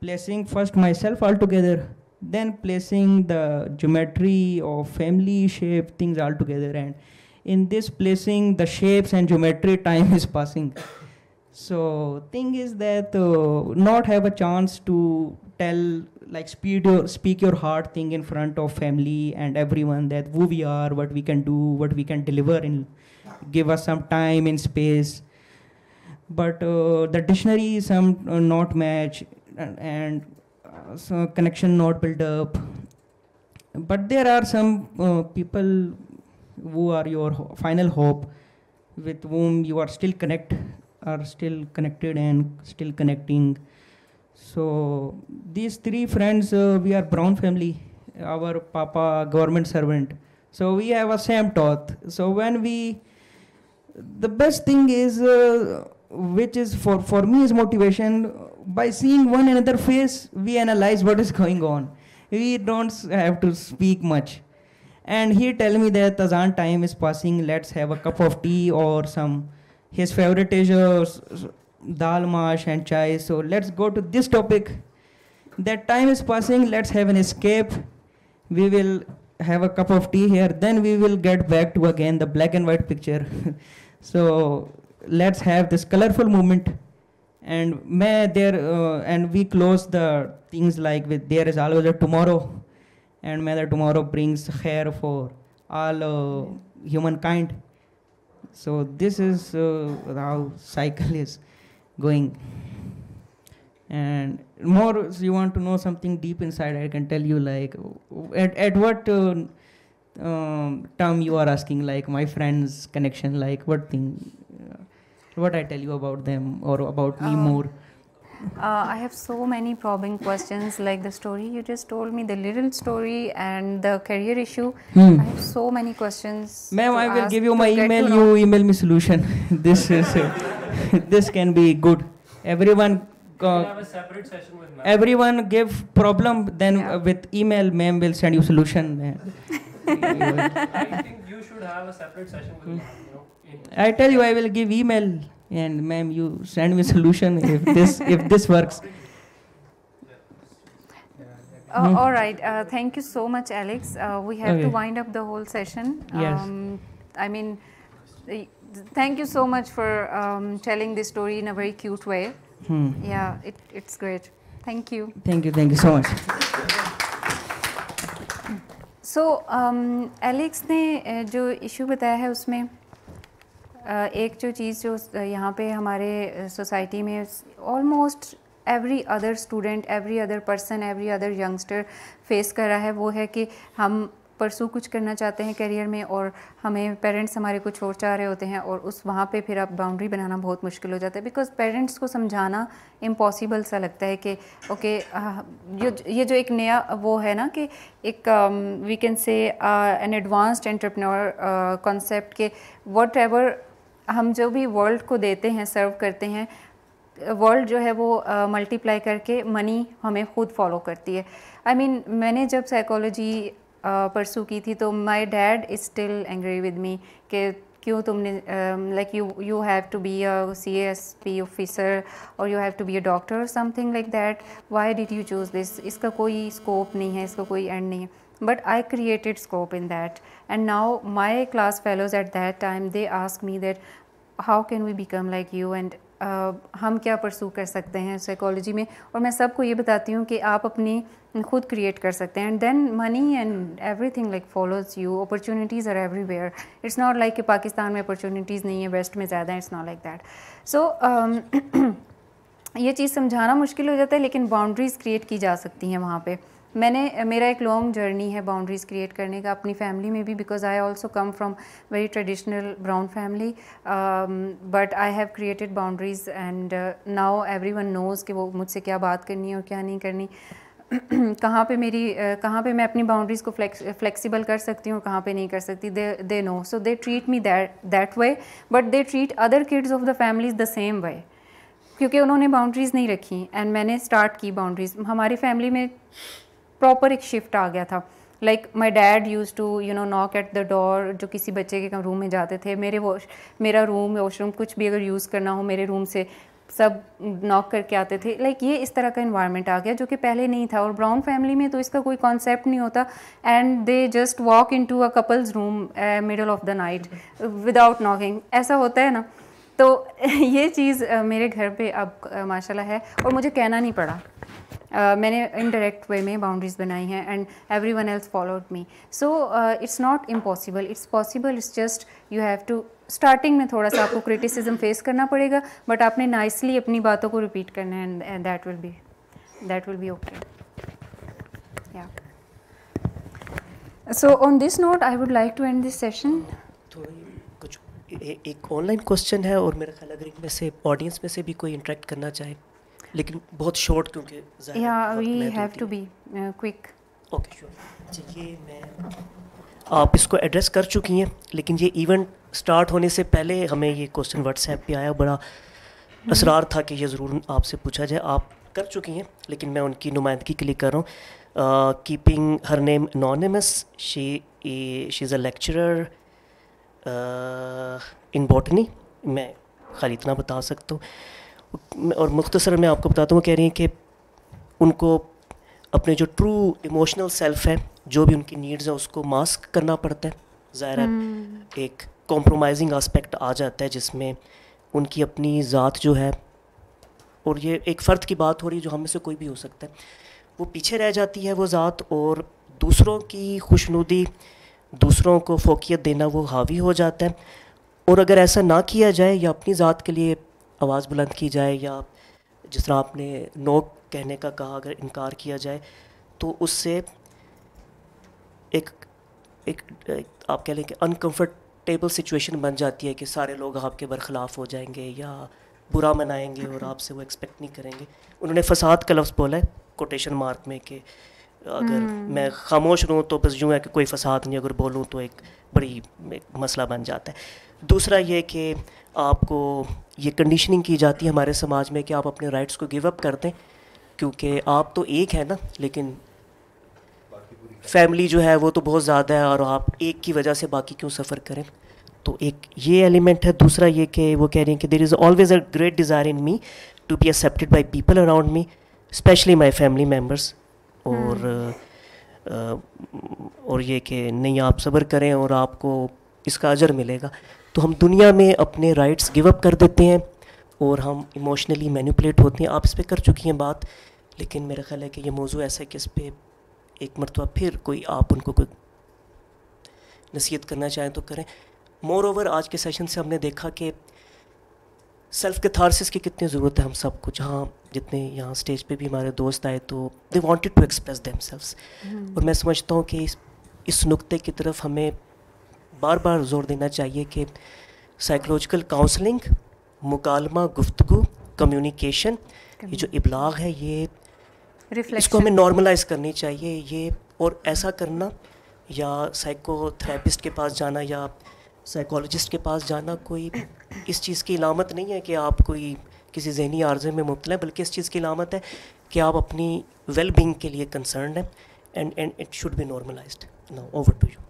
placing first myself altogether, then placing the geometry of family shape things all together. And in this placing the shapes and geometry, time is passing. so thing is that uh, not have a chance to tell like speed your, speak your heart thing in front of family and everyone that who we are, what we can do, what we can deliver, and give us some time and space. But uh, the dictionary some uh, not match and uh, so connection not build up. But there are some uh, people who are your ho final hope, with whom you are still connect, are still connected and still connecting so these three friends, uh, we are Brown family, our papa government servant. So we have a same thought. So when we, the best thing is, uh, which is for, for me is motivation, by seeing one another face, we analyze what is going on. We don't have to speak much. And he tell me that Tazan time is passing, let's have a cup of tea or some, his favorite is uh, dal mash and chai. So let's go to this topic. That time is passing. Let's have an escape. We will have a cup of tea here. Then we will get back to again the black and white picture. so let's have this colorful movement. And may there uh, and we close the things like with there is always a tomorrow, and may the tomorrow brings hair for all uh, humankind. So this is uh, how cycle is going. And more, so you want to know something deep inside, I can tell you like, at, at what uh, um, term you are asking, like my friend's connection, like what thing, uh, what I tell you about them or about uh, me more. Uh, I have so many probing questions like the story you just told me, the little story and the career issue. Hmm. I have so many questions. Ma'am, I will give you my email. You email me solution. this is uh, this can be good. Everyone. Uh, everyone give problem then uh, yeah. with email ma'am will send you solution I think you should have a separate session with hmm. ma'am, you know, I tell you I will give email and ma'am, you send me solution if this if this works. Uh, hmm. All right. Uh, thank you so much, Alex. Uh, we have okay. to wind up the whole session. Yes. Um, I mean, thank you so much for um, telling this story in a very cute way. Hmm. Yeah, it, it's great. Thank you. Thank you. Thank you so much. so, um, Alex ने जो issue बताया है उसमें एक जो चीज़ जो यहाँ पे हमारे सोसाइटी में almost every other student every other person every other youngster face कर रहा है वो है कि हम परसू कुछ करना चाहते हैं करियर में और हमें पेरेंट्स हमारे कुछ और चाह रहे होते हैं और उस वहाँ पे फिर आप बाउंड्री बनाना बहुत मुश्किल हो जाता है बिकॉज पेरेंट्स को समझाना इम्पॉसिबल सा लगता है कि ओके okay, ये जो एक नया वो है ना कि एक we can say an advanced entrepreneur concept के वट एवर हम जो भी वर्ल्ड को देते हैं सर्व करते हैं वर्ल्ड जो है वो मल्टीप्लाई uh, करके मनी हमें खुद फॉलो करती है आई I मीन mean, मैंने जब साइकोलॉजी परसू की थी तो my dad is still angry with me के क्यों तुमने like you you have to be a C S P officer और you have to be a doctor something like that why did you choose this इसका कोई scope नहीं है इसका कोई एंड नहीं है but I created scope in that and now my class fellows at that time they asked me that how can we become like you and Uh, हम क्या परसू कर सकते हैं साइकोलॉजी में और मैं सबको ये बताती हूँ कि आप अपनी खुद क्रिएट कर सकते हैं and then money and everything like follows you opportunities are everywhere it's not like कि पाकिस्तान में अपॉर्चुनिटीज़ नहीं है वेस्ट में ज़्यादा है it's not like that so ये चीज़ समझाना मुश्किल हो जाता है लेकिन बाउंड्रीज़ क्रिएट की जा सकती हैं वहाँ पर मैंने मेरा एक लॉन्ग जर्नी है बाउंड्रीज़ क्रिएट करने का अपनी फैमिली में भी because I also come from very traditional brown family but I have created boundaries and now everyone knows कि वो मुझसे क्या बात करनी है और क्या नहीं करनी कहाँ पे मेरी कहाँ पे मैं अपनी बाउंड्रीज़ को फ्लैक्स फ्लेक्सिबल कर सकती हूँ कहाँ पे नहीं कर सकती they they know so they treat me that that way but they treat other kids of the families the same way क्योंकि उन्होंने बाउंड्रीज़ नहीं रखी एंड मैंने स्टार्ट की बाउंड्रीज़ हमारी फैमिली में प्रॉपर एक शिफ्ट आ गया था like my dad use to you know knock at the door जो किसी बच्चे के रूम में जाते थे मेरे वॉश मेरा रूम वॉशरूम कुछ भी अगर यूज़ करना हो मेरे रूम से सब नॉक करके आते थे लाइक like ये इस तरह का इन्वायरमेंट आ गया जो कि पहले नहीं था और ब्राउन फैमिली में तो इसका कोई कॉन्सेप्ट नहीं होता and they just walk in to a couples room middle of the night without knocking ऐसा होता है ना तो ये चीज़ uh, मेरे घर पे अब uh, माशाल्लाह है और मुझे कहना नहीं पड़ा uh, मैंने इनडायरेक्ट वे में बाउंड्रीज बनाई हैं and everyone else followed me so it's not impossible it's possible it's just you have to starting में थोड़ा सा आपको क्रिटिसिज्म फेस करना पड़ेगा बट आपने नाइसली अपनी बातों को रिपीट करना है and that will be that will be okay या so on this note I would like to end this session कुछ ए, एक ऑनलाइन क्वेश्चन है और मेरा ख्याल अगर इनमें से ऑडियंस में से भी कोई इंटरेक्ट करना चाहे लेकिन बहुत शॉर्ट क्योंकि uh, आप इसको एड्रेस कर चुकी हैं लेकिन ये इवेंट स्टार्ट होने से पहले हमें ये क्वेश्चन व्हाट्सएप पे आया बड़ा हम्म। असरार था कि ये ज़रूर आपसे पूछा जाए आप कर चुकी हैं लेकिन मैं उनकी नुमाइंदगी के लिए कर रहा हूँ keeping her name anonymous she she is a lecturer in botany मैं खाली इतना बता सकता हूँ और मुख्तसर मैं आपको बताता हूँ कह रही हैं कि उनको अपने जो ट्रू इमोशनल सेल्फ है जो भी उनकी नीड्स है उसको मास्क करना पड़ता है ज़ाहिर hmm. एक कॉम्प्रोमाइजिंग आस्पेक्ट आ जाता है जिसमें उनकी अपनी ज़ात जो है और ये एक फ़र्द की बात हो रही है जो हम में से कोई भी हो सकता है वो पीछे रह जाती है वो ज़ात और दूसरों की खुशनुदी दूसरों को फोकियत देना वो हावी हो जाता है और अगर ऐसा ना किया जाए या अपनी ज़ात के लिए आवाज़ बुलंद की जाए या जिस तरह आपने नो कहने का कहा अगर इनकार किया जाए तो उससे एक एक, एक आप कह लें कि अनकंफर्टेबल सिचुएशन बन जाती है कि सारे लोग आपके बरखिलाफ़ हो जाएंगे या बुरा मनाएंगे और आपसे वो एक्सपेक्ट नहीं करेंगे उन्होंने फसाद का लफ्ज़ बोला है कोटेशन मार्क में कि अगर हम्म। मैं खामोश रहूँ तो बस यूँ है कि कोई फसाद नहीं अगर बोलूँ तो एक बड़ी एक मसला बन जाता है दूसरा ये कि आपको ये कंडीशनिंग की जाती है हमारे समाज में कि आप अपने राइट्स को गिव अप कर दें क्योंकि आप तो एक है ना लेकिन फैमिली जो है वो तो बहुत ज़्यादा है और आप एक की वजह से बाकी क्यों सफ़र करें तो एक ये एलिमेंट है दूसरा ये कि वो कह रही हैं कि there is always a great desire in me to be accepted by people around me specially my family members और और ये कि नहीं आप सब्र करें और आपको इसका अजर मिलेगा तो हम दुनिया में अपने राइट्स गिव अप कर देते हैं और हम इमोशनली मैनिपुलेट होते हैं आप इस पर कर चुकी हैं बात लेकिन मेरा ख्याल है कि ये मौजू ऐसा है कि इस पर एक मरतबा फिर कोई आप उनको कोई नसीहत करना चाहें तो करें मोर ओवर आज के सेशन से हमने देखा कि सेल्फ कथारसिस की कितनी ज़रूरत है हम सबको जहाँ जितने यहाँ स्टेज पे भी हमारे दोस्त आए तो they wanted to express them और मैं समझता हूँ कि इस इस नुक्ते की तरफ हमें बार बार जोर देना चाहिए कि साइकोलॉजिकल काउंसलिंग मुकालमा गुफ्तु कम्युनिकेशन ये जो इबलाग है ये Reflection. इसको हमें नॉर्मलाइज करनी चाहिए ये और ऐसा करना या साइकोथेरेपिस्ट के पास जाना या साइकोलॉजिस्ट के पास जाना कोई इस चीज़ की इलामत नहीं है कि आप कोई किसी जहनी आर्जे में मुबतला है बल्कि इस चीज़ की इलामत है कि आप अपनी वेल बींग के लिए कंसर्न हैं and and it should be normalize now over to you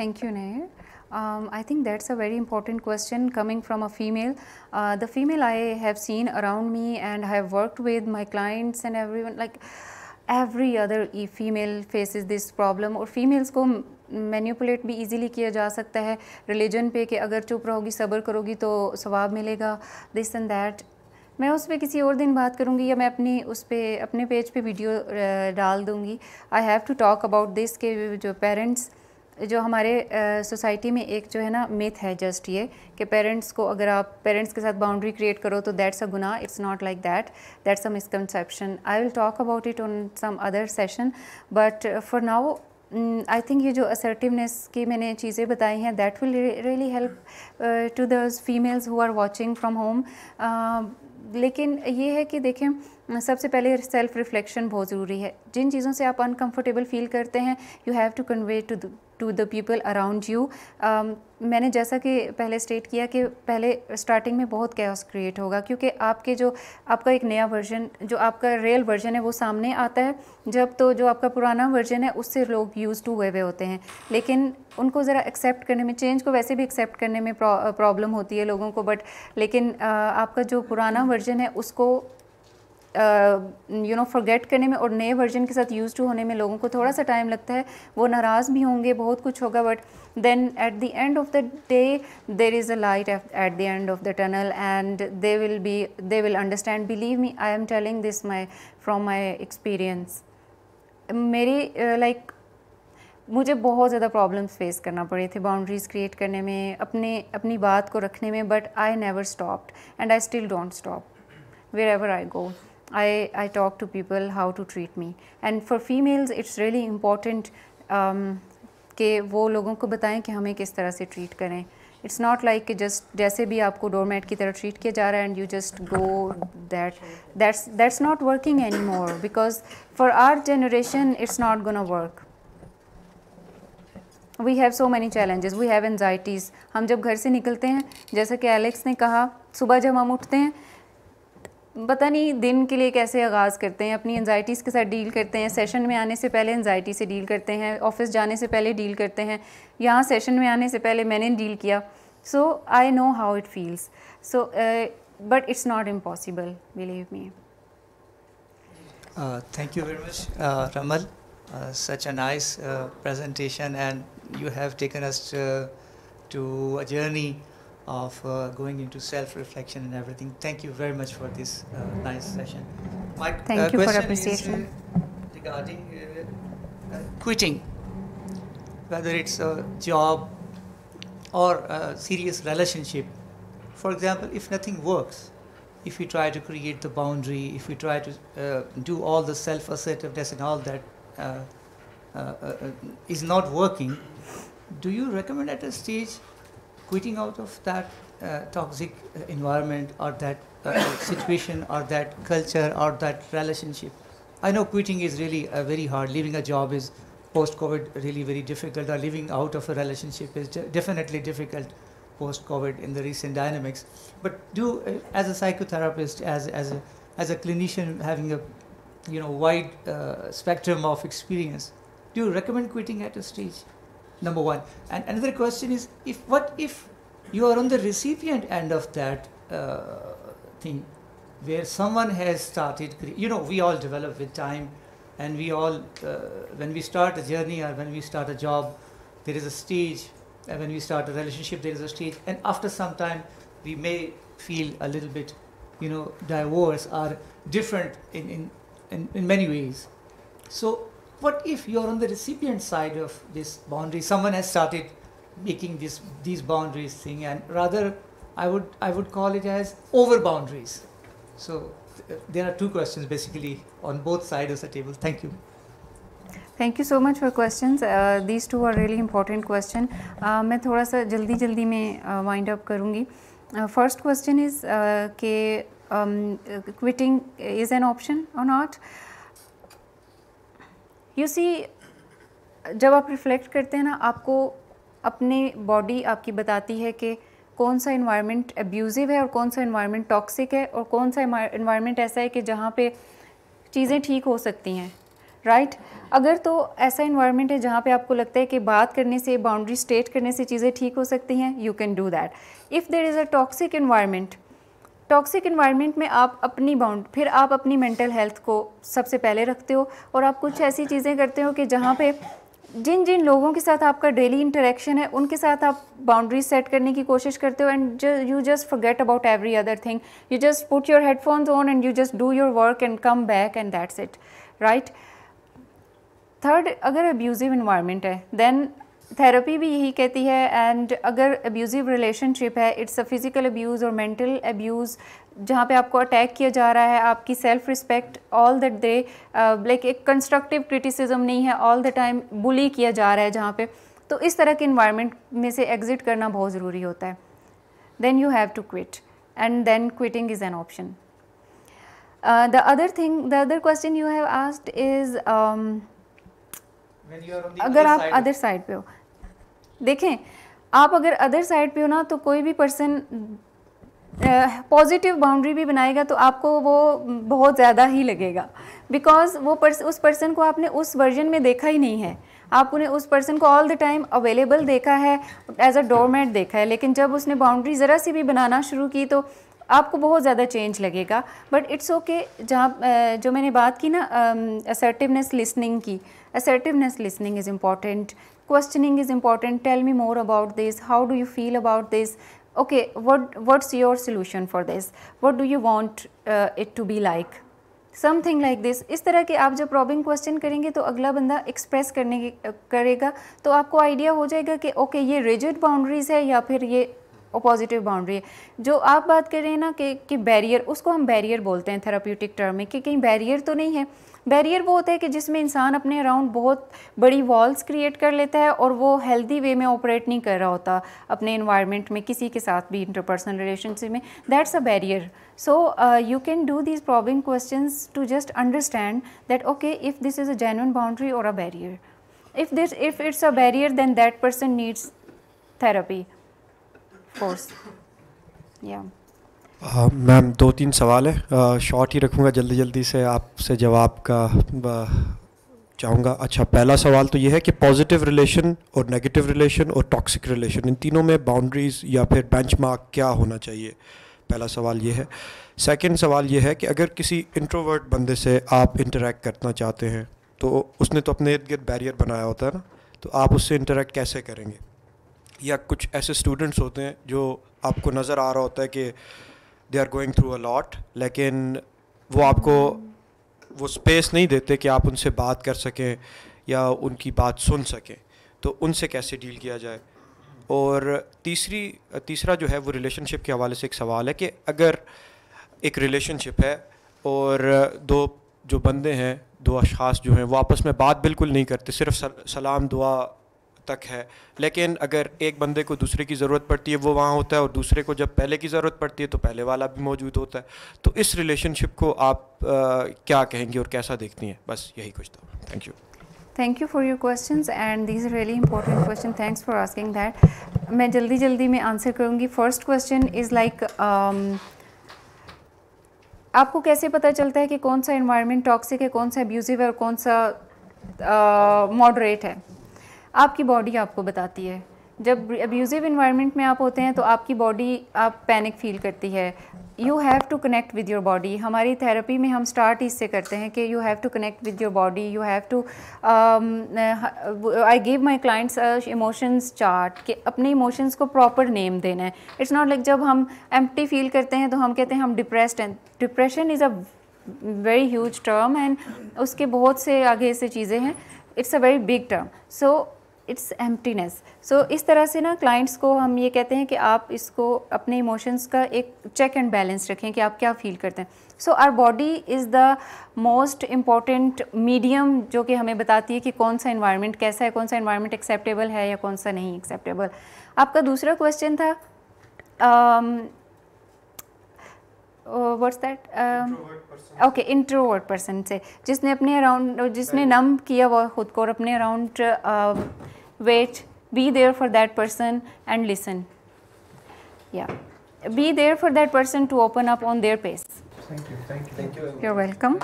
Thank you, Nair. Um, I think that's a very important question coming from a female. Uh, the female I have seen around me and I have worked with my clients and everyone, like every other female faces this problem or females को manipulate भी easily किया जा सकता है religion पे कि अगर चुप रहोगी सब्र करोगी तो सवाब मिलेगा दिस एंड दैट मैं उस पर किसी और दिन बात करूँगी या मैं अपनी उस पर अपने पेज पे वीडियो डाल दूँगी I have to talk about this के जो पेरेंट्स जो हमारे सोसाइटी में एक जो है ना मिथ है जस्ट ये कि पेरेंट्स को अगर आप पेरेंट्स के साथ बाउंड्री क्रिएट करो तो दैट्स अ गुना it's not like that that's a misconception I will talk about it on some other session but for now I think ये जो असर्टिवनेस की मैंने चीज़ें बताई हैं that will really help to the females who are watching from home लेकिन ये है कि देखें सबसे पहले सेल्फ़ रिफ्लेक्शन बहुत ज़रूरी है जिन चीज़ों से आप अनकंफर्टेबल फील करते हैं you have to convey to to the people around you मैंने जैसा कि पहले स्टेट किया कि पहले स्टार्टिंग में बहुत कैस क्रिएट होगा क्योंकि आपके जो आपका एक नया वर्जन जो आपका रियल वर्जन है वो सामने आता है जब तो जो आपका पुराना वर्जन है उससे लोग यूज़ टू हुए हुए होते हैं लेकिन उनको ज़रा एक्सेप्ट करने में चेंज को वैसे भी एक्सेप्ट करने में प्रॉब्लम होती है लोगों को बट लेकिन आपका जो पुराना वर्जन है उसको यू नो फॉरगेट करने में और नए वर्जन के साथ यूज़ टू होने में लोगों को थोड़ा सा टाइम लगता है वो नाराज़ भी होंगे बहुत कुछ होगा but then at the end of the day there is a light at the end of the tunnel and they will be they will understand believe me I am telling this my from my experience मेरी like uh, like, मुझे बहुत ज़्यादा problems face करना पड़े थे boundaries create करने में अपने अपनी बात को रखने में but I never stopped and I still don't stop wherever I go I, talk to people how to treat me. And for females, it's really important that they tell us treat karein. It's not like just जैसे भी आपको doormat की तरह treat किया जा and you just go there. that's not working anymore because for our generation it's not gonna work. We have so many challenges. We have anxieties. हम जब घर से निकलते हैं, जैसा कि Alex ने कहा, सुबह जब हम उठते हैं, पता नहीं दिन के लिए कैसे आगाज़ करते हैं अपनी एनजाइटीज़ के साथ डील करते हैं सेशन में आने से पहले एनजाइटी से डील करते हैं ऑफिस जाने से पहले डील करते हैं यहाँ सेशन में आने से पहले मैंने डील किया so I know how it feels so but it's not impossible believe me thank you very much Ramal such a nice uh, and you have taken taken to a journey of uh, going into self-reflection and everything. Thank you very much for this uh, nice session. My uh, Thank you for appreciation. Is, uh, regarding uh, quitting, whether it's a job or a serious relationship. For example, if nothing works, if we try to create the boundary, if we try to do all the self-assertiveness and all that, uh, uh, uh, is not working, do you recommend at a stage quitting out of that uh, toxic uh, environment or that uh, uh, situation or that culture or that relationship. I know quitting is really very hard. Leaving a job is post-COVID really very difficult or leaving out of a relationship is definitely difficult post-COVID in the recent dynamics. But do, uh, as a psychotherapist, as, as, a, as a clinician having a you know, wide uh, spectrum of experience, do you recommend quitting at a stage? number one. And another question is, if what if you are on the recipient end of that uh, thing, where someone has started, you know, we all develop with time, and we all, uh, when we start a journey or when we start a job, there is a stage, and when we start a relationship, there is a stage, and after some time, we may feel a little bit, you know, diverse or different in, in, in, in many ways. So what if you're on the recipient side of this boundary? Someone has started making this these boundaries thing, and rather, I would I would call it as over boundaries. So uh, there are two questions basically on both sides of the table. Thank you. Thank you so much for question these two are really important question uh, मैं थोड़ा सा जल्दी जल्दी में wind up करूँगी first question is के quitting is an option और not you see जब आप रिफ़्लेक्ट करते हैं ना आपको अपने बॉडी आपकी बताती है कि कौन सा इन्वायरमेंट एब्यूज़िव है और कौन सा इन्वायरमेंट टॉक्सिक है और कौन सा इन्वायरमेंट ऐसा है कि जहाँ पे चीज़ें ठीक हो सकती हैं राइट right? अगर तो ऐसा इन्वायरमेंट है जहाँ पे आपको लगता है कि बात करने से बाउंड्री स्टेट करने से चीज़ें ठीक हो सकती हैं you can do that if there is a toxic environment toxic environment में आप अपनी बाउंड फिर आप अपनी मेंटल हेल्थ को सबसे पहले रखते हो और आप कुछ ऐसी चीज़ें करते हो कि जहाँ पे जिन जिन लोगों के साथ आपका डेली इंटरेक्शन है उनके साथ आप बाउंड्रीज सेट करने की कोशिश करते हो and you just forget about every other thing you just put your headphones on and you just do your work and come back and that's it right third अगर अब्यूज़िव इन्वायरमेंट है then therapy भी यही कहती है and अगर abusive relationship है it's a physical abuse और mental abuse जहाँ पे आपको अटैक किया जा रहा है आपकी self respect all that they like एक कंस्ट्रक्टिव क्रिटिसिज्म नहीं है ऑल द टाइम बुली किया जा रहा है जहाँ पे तो इस तरह के इन्वायरमेंट में से एग्ज़िट करना बहुत ज़रूरी होता है then you have to quit and then quitting is an option the other thing the other question you have asked is अगर आप अदर साइड पे हो देखें आप अगर अदर साइड पे हो ना तो कोई भी पर्सन पॉजिटिव बाउंड्री भी बनाएगा तो आपको वो बहुत ज़्यादा ही लगेगा बिकॉज वो पर्स उस पर्सन को आपने उस वर्जन में देखा ही नहीं है आपने उस पर्सन को ऑल द टाइम अवेलेबल देखा है एज अ डोरमेट देखा है लेकिन जब उसने बाउंड्री ज़रा सी भी बनाना शुरू की तो आपको बहुत ज़्यादा चेंज लगेगा बट इट्स ओके जहाँ जो मैंने बात की ना असर्टिवनेस लिसनिंग की assertiveness listening is important questioning is important tell me more about this how do you feel about this okay what what's your solution for this what do you want uh, it to be like something like this इस तरह के आप जब problem question करेंगे तो अगला बंदा express करने करेगा तो आपको आइडिया हो जाएगा कि ओके okay, ये रिजिड बाउंड्रीज़ है या फिर ये अपोजिटिव बाउंड्री है जो आप बात कर रहे हैं ना कि कि बैरियर उसको हम बैरियर बोलते हैं थेराप्यूटिक टर्म में कि कहीं बैरियर तो नहीं है बैरियर वो होता है कि जिसमें इंसान अपने अराउंड बहुत बड़ी वॉल्स क्रिएट कर लेता है और वो हेल्दी वे में ऑपरेट नहीं कर रहा होता अपने इन्वायरमेंट में किसी के साथ भी इंटरपर्सनल रिलेशनशिप में that's a barrier so you can do these problem question to just understand that okay if this is a genuine boundary और a barrier if this if it's a barrier then that person needs therapy force या ma'am दो तीन सवाल है short ही रखूँगा जल्दी जल्दी से आपसे जवाब का चाहूँगा अच्छा पहला सवाल तो ये है कि पॉजिटिव रिलेशन और नेगेटिव रिलेशन और टॉक्सिक रिलेशन इन तीनों में बाउंड्रीज़ या फिर बेंचमार्क क्या होना चाहिए पहला सवाल ये है सेकंड सवाल ये है कि अगर किसी इंट्रोवर्ट बंदे से आप इंटरेक्ट करना चाहते हैं तो उसने तो अपने इर्द गिर्द बैरियर बनाया होता है ना तो आप उससे इंटरेक्ट कैसे करेंगे या कुछ ऐसे स्टूडेंट्स होते हैं जो आपको नज़र आ रहा होता है कि they are going through a lot लेकिन वो आपको वो स्पेस नहीं देते कि आप उनसे बात कर सकें या उनकी बात सुन सकें तो उनसे कैसे डील किया जाए और तीसरी तीसरा जो है वो रिलेशनशिप के हवाले से एक सवाल है कि अगर एक रिलेशनशिप है और दो जो बंदे हैं दो अशास जो हैं वो आपस में बात बिल्कुल नहीं करते सिर्फ सलाम दुआ तक है लेकिन अगर एक बंदे को दूसरे की ज़रूरत पड़ती है वो वहाँ होता है और दूसरे को जब पहले की ज़रूरत पड़ती है तो पहले वाला भी मौजूद होता है तो इस रिलेशनशिप को आप आ, क्या कहेंगे और कैसा देखती हैं बस यही कुछ था thank you thank you for your question and this is really important question thanks for asking that मैं जल्दी जल्दी में आंसर करूँगी फर्स्ट क्वेश्चन इज़ लाइक आपको कैसे पता चलता है कि कौन सा इन्वायरमेंट टॉक्सिक है कौन सा अब्यूजिव है और कौन सा मॉडरेट uh, है आपकी बॉडी आपको बताती है जब अब्यूज़िव इन्वायरमेंट में आप होते हैं तो आपकी बॉडी आप पैनिक फील करती है you have to connect with your body हमारी थेरेपी में हम स्टार्ट इससे करते हैं कि you have to connect with your body you have to I give my clients emotions chart कि अपने इमोशंस को प्रॉपर नेम देना है इट्स नॉट लाइक जब हम एम्प्टी फील करते हैं तो हम कहते हैं हम डिप्रेस्ड हैं depression is a very huge term and उसके बहुत से आगे ऐसी चीज़ें हैं it's a very big term so it's emptiness so इस तरह से ना क्लाइंट्स को हम ये कहते हैं कि आप इसको अपने इमोशंस का एक चेक एंड बैलेंस रखें कि आप क्या फील करते हैं so our body is the most important medium जो कि हमें बताती है कि कौन सा इन्वायरमेंट कैसा है कौन सा इन्वायरमेंट एक्सेप्टेबल है या कौन सा नहीं एक्सेप्टेबल आपका दूसरा क्वेश्चन था what's that okay introvert person से जिसने अपने अराउंड जिसने नम किया हुआ ख़ुद को और अपने around wait, be there for that person and listen. Yeah. Be there for that person to open up on their pace. Thank you. Thank you. Thank you. You're welcome.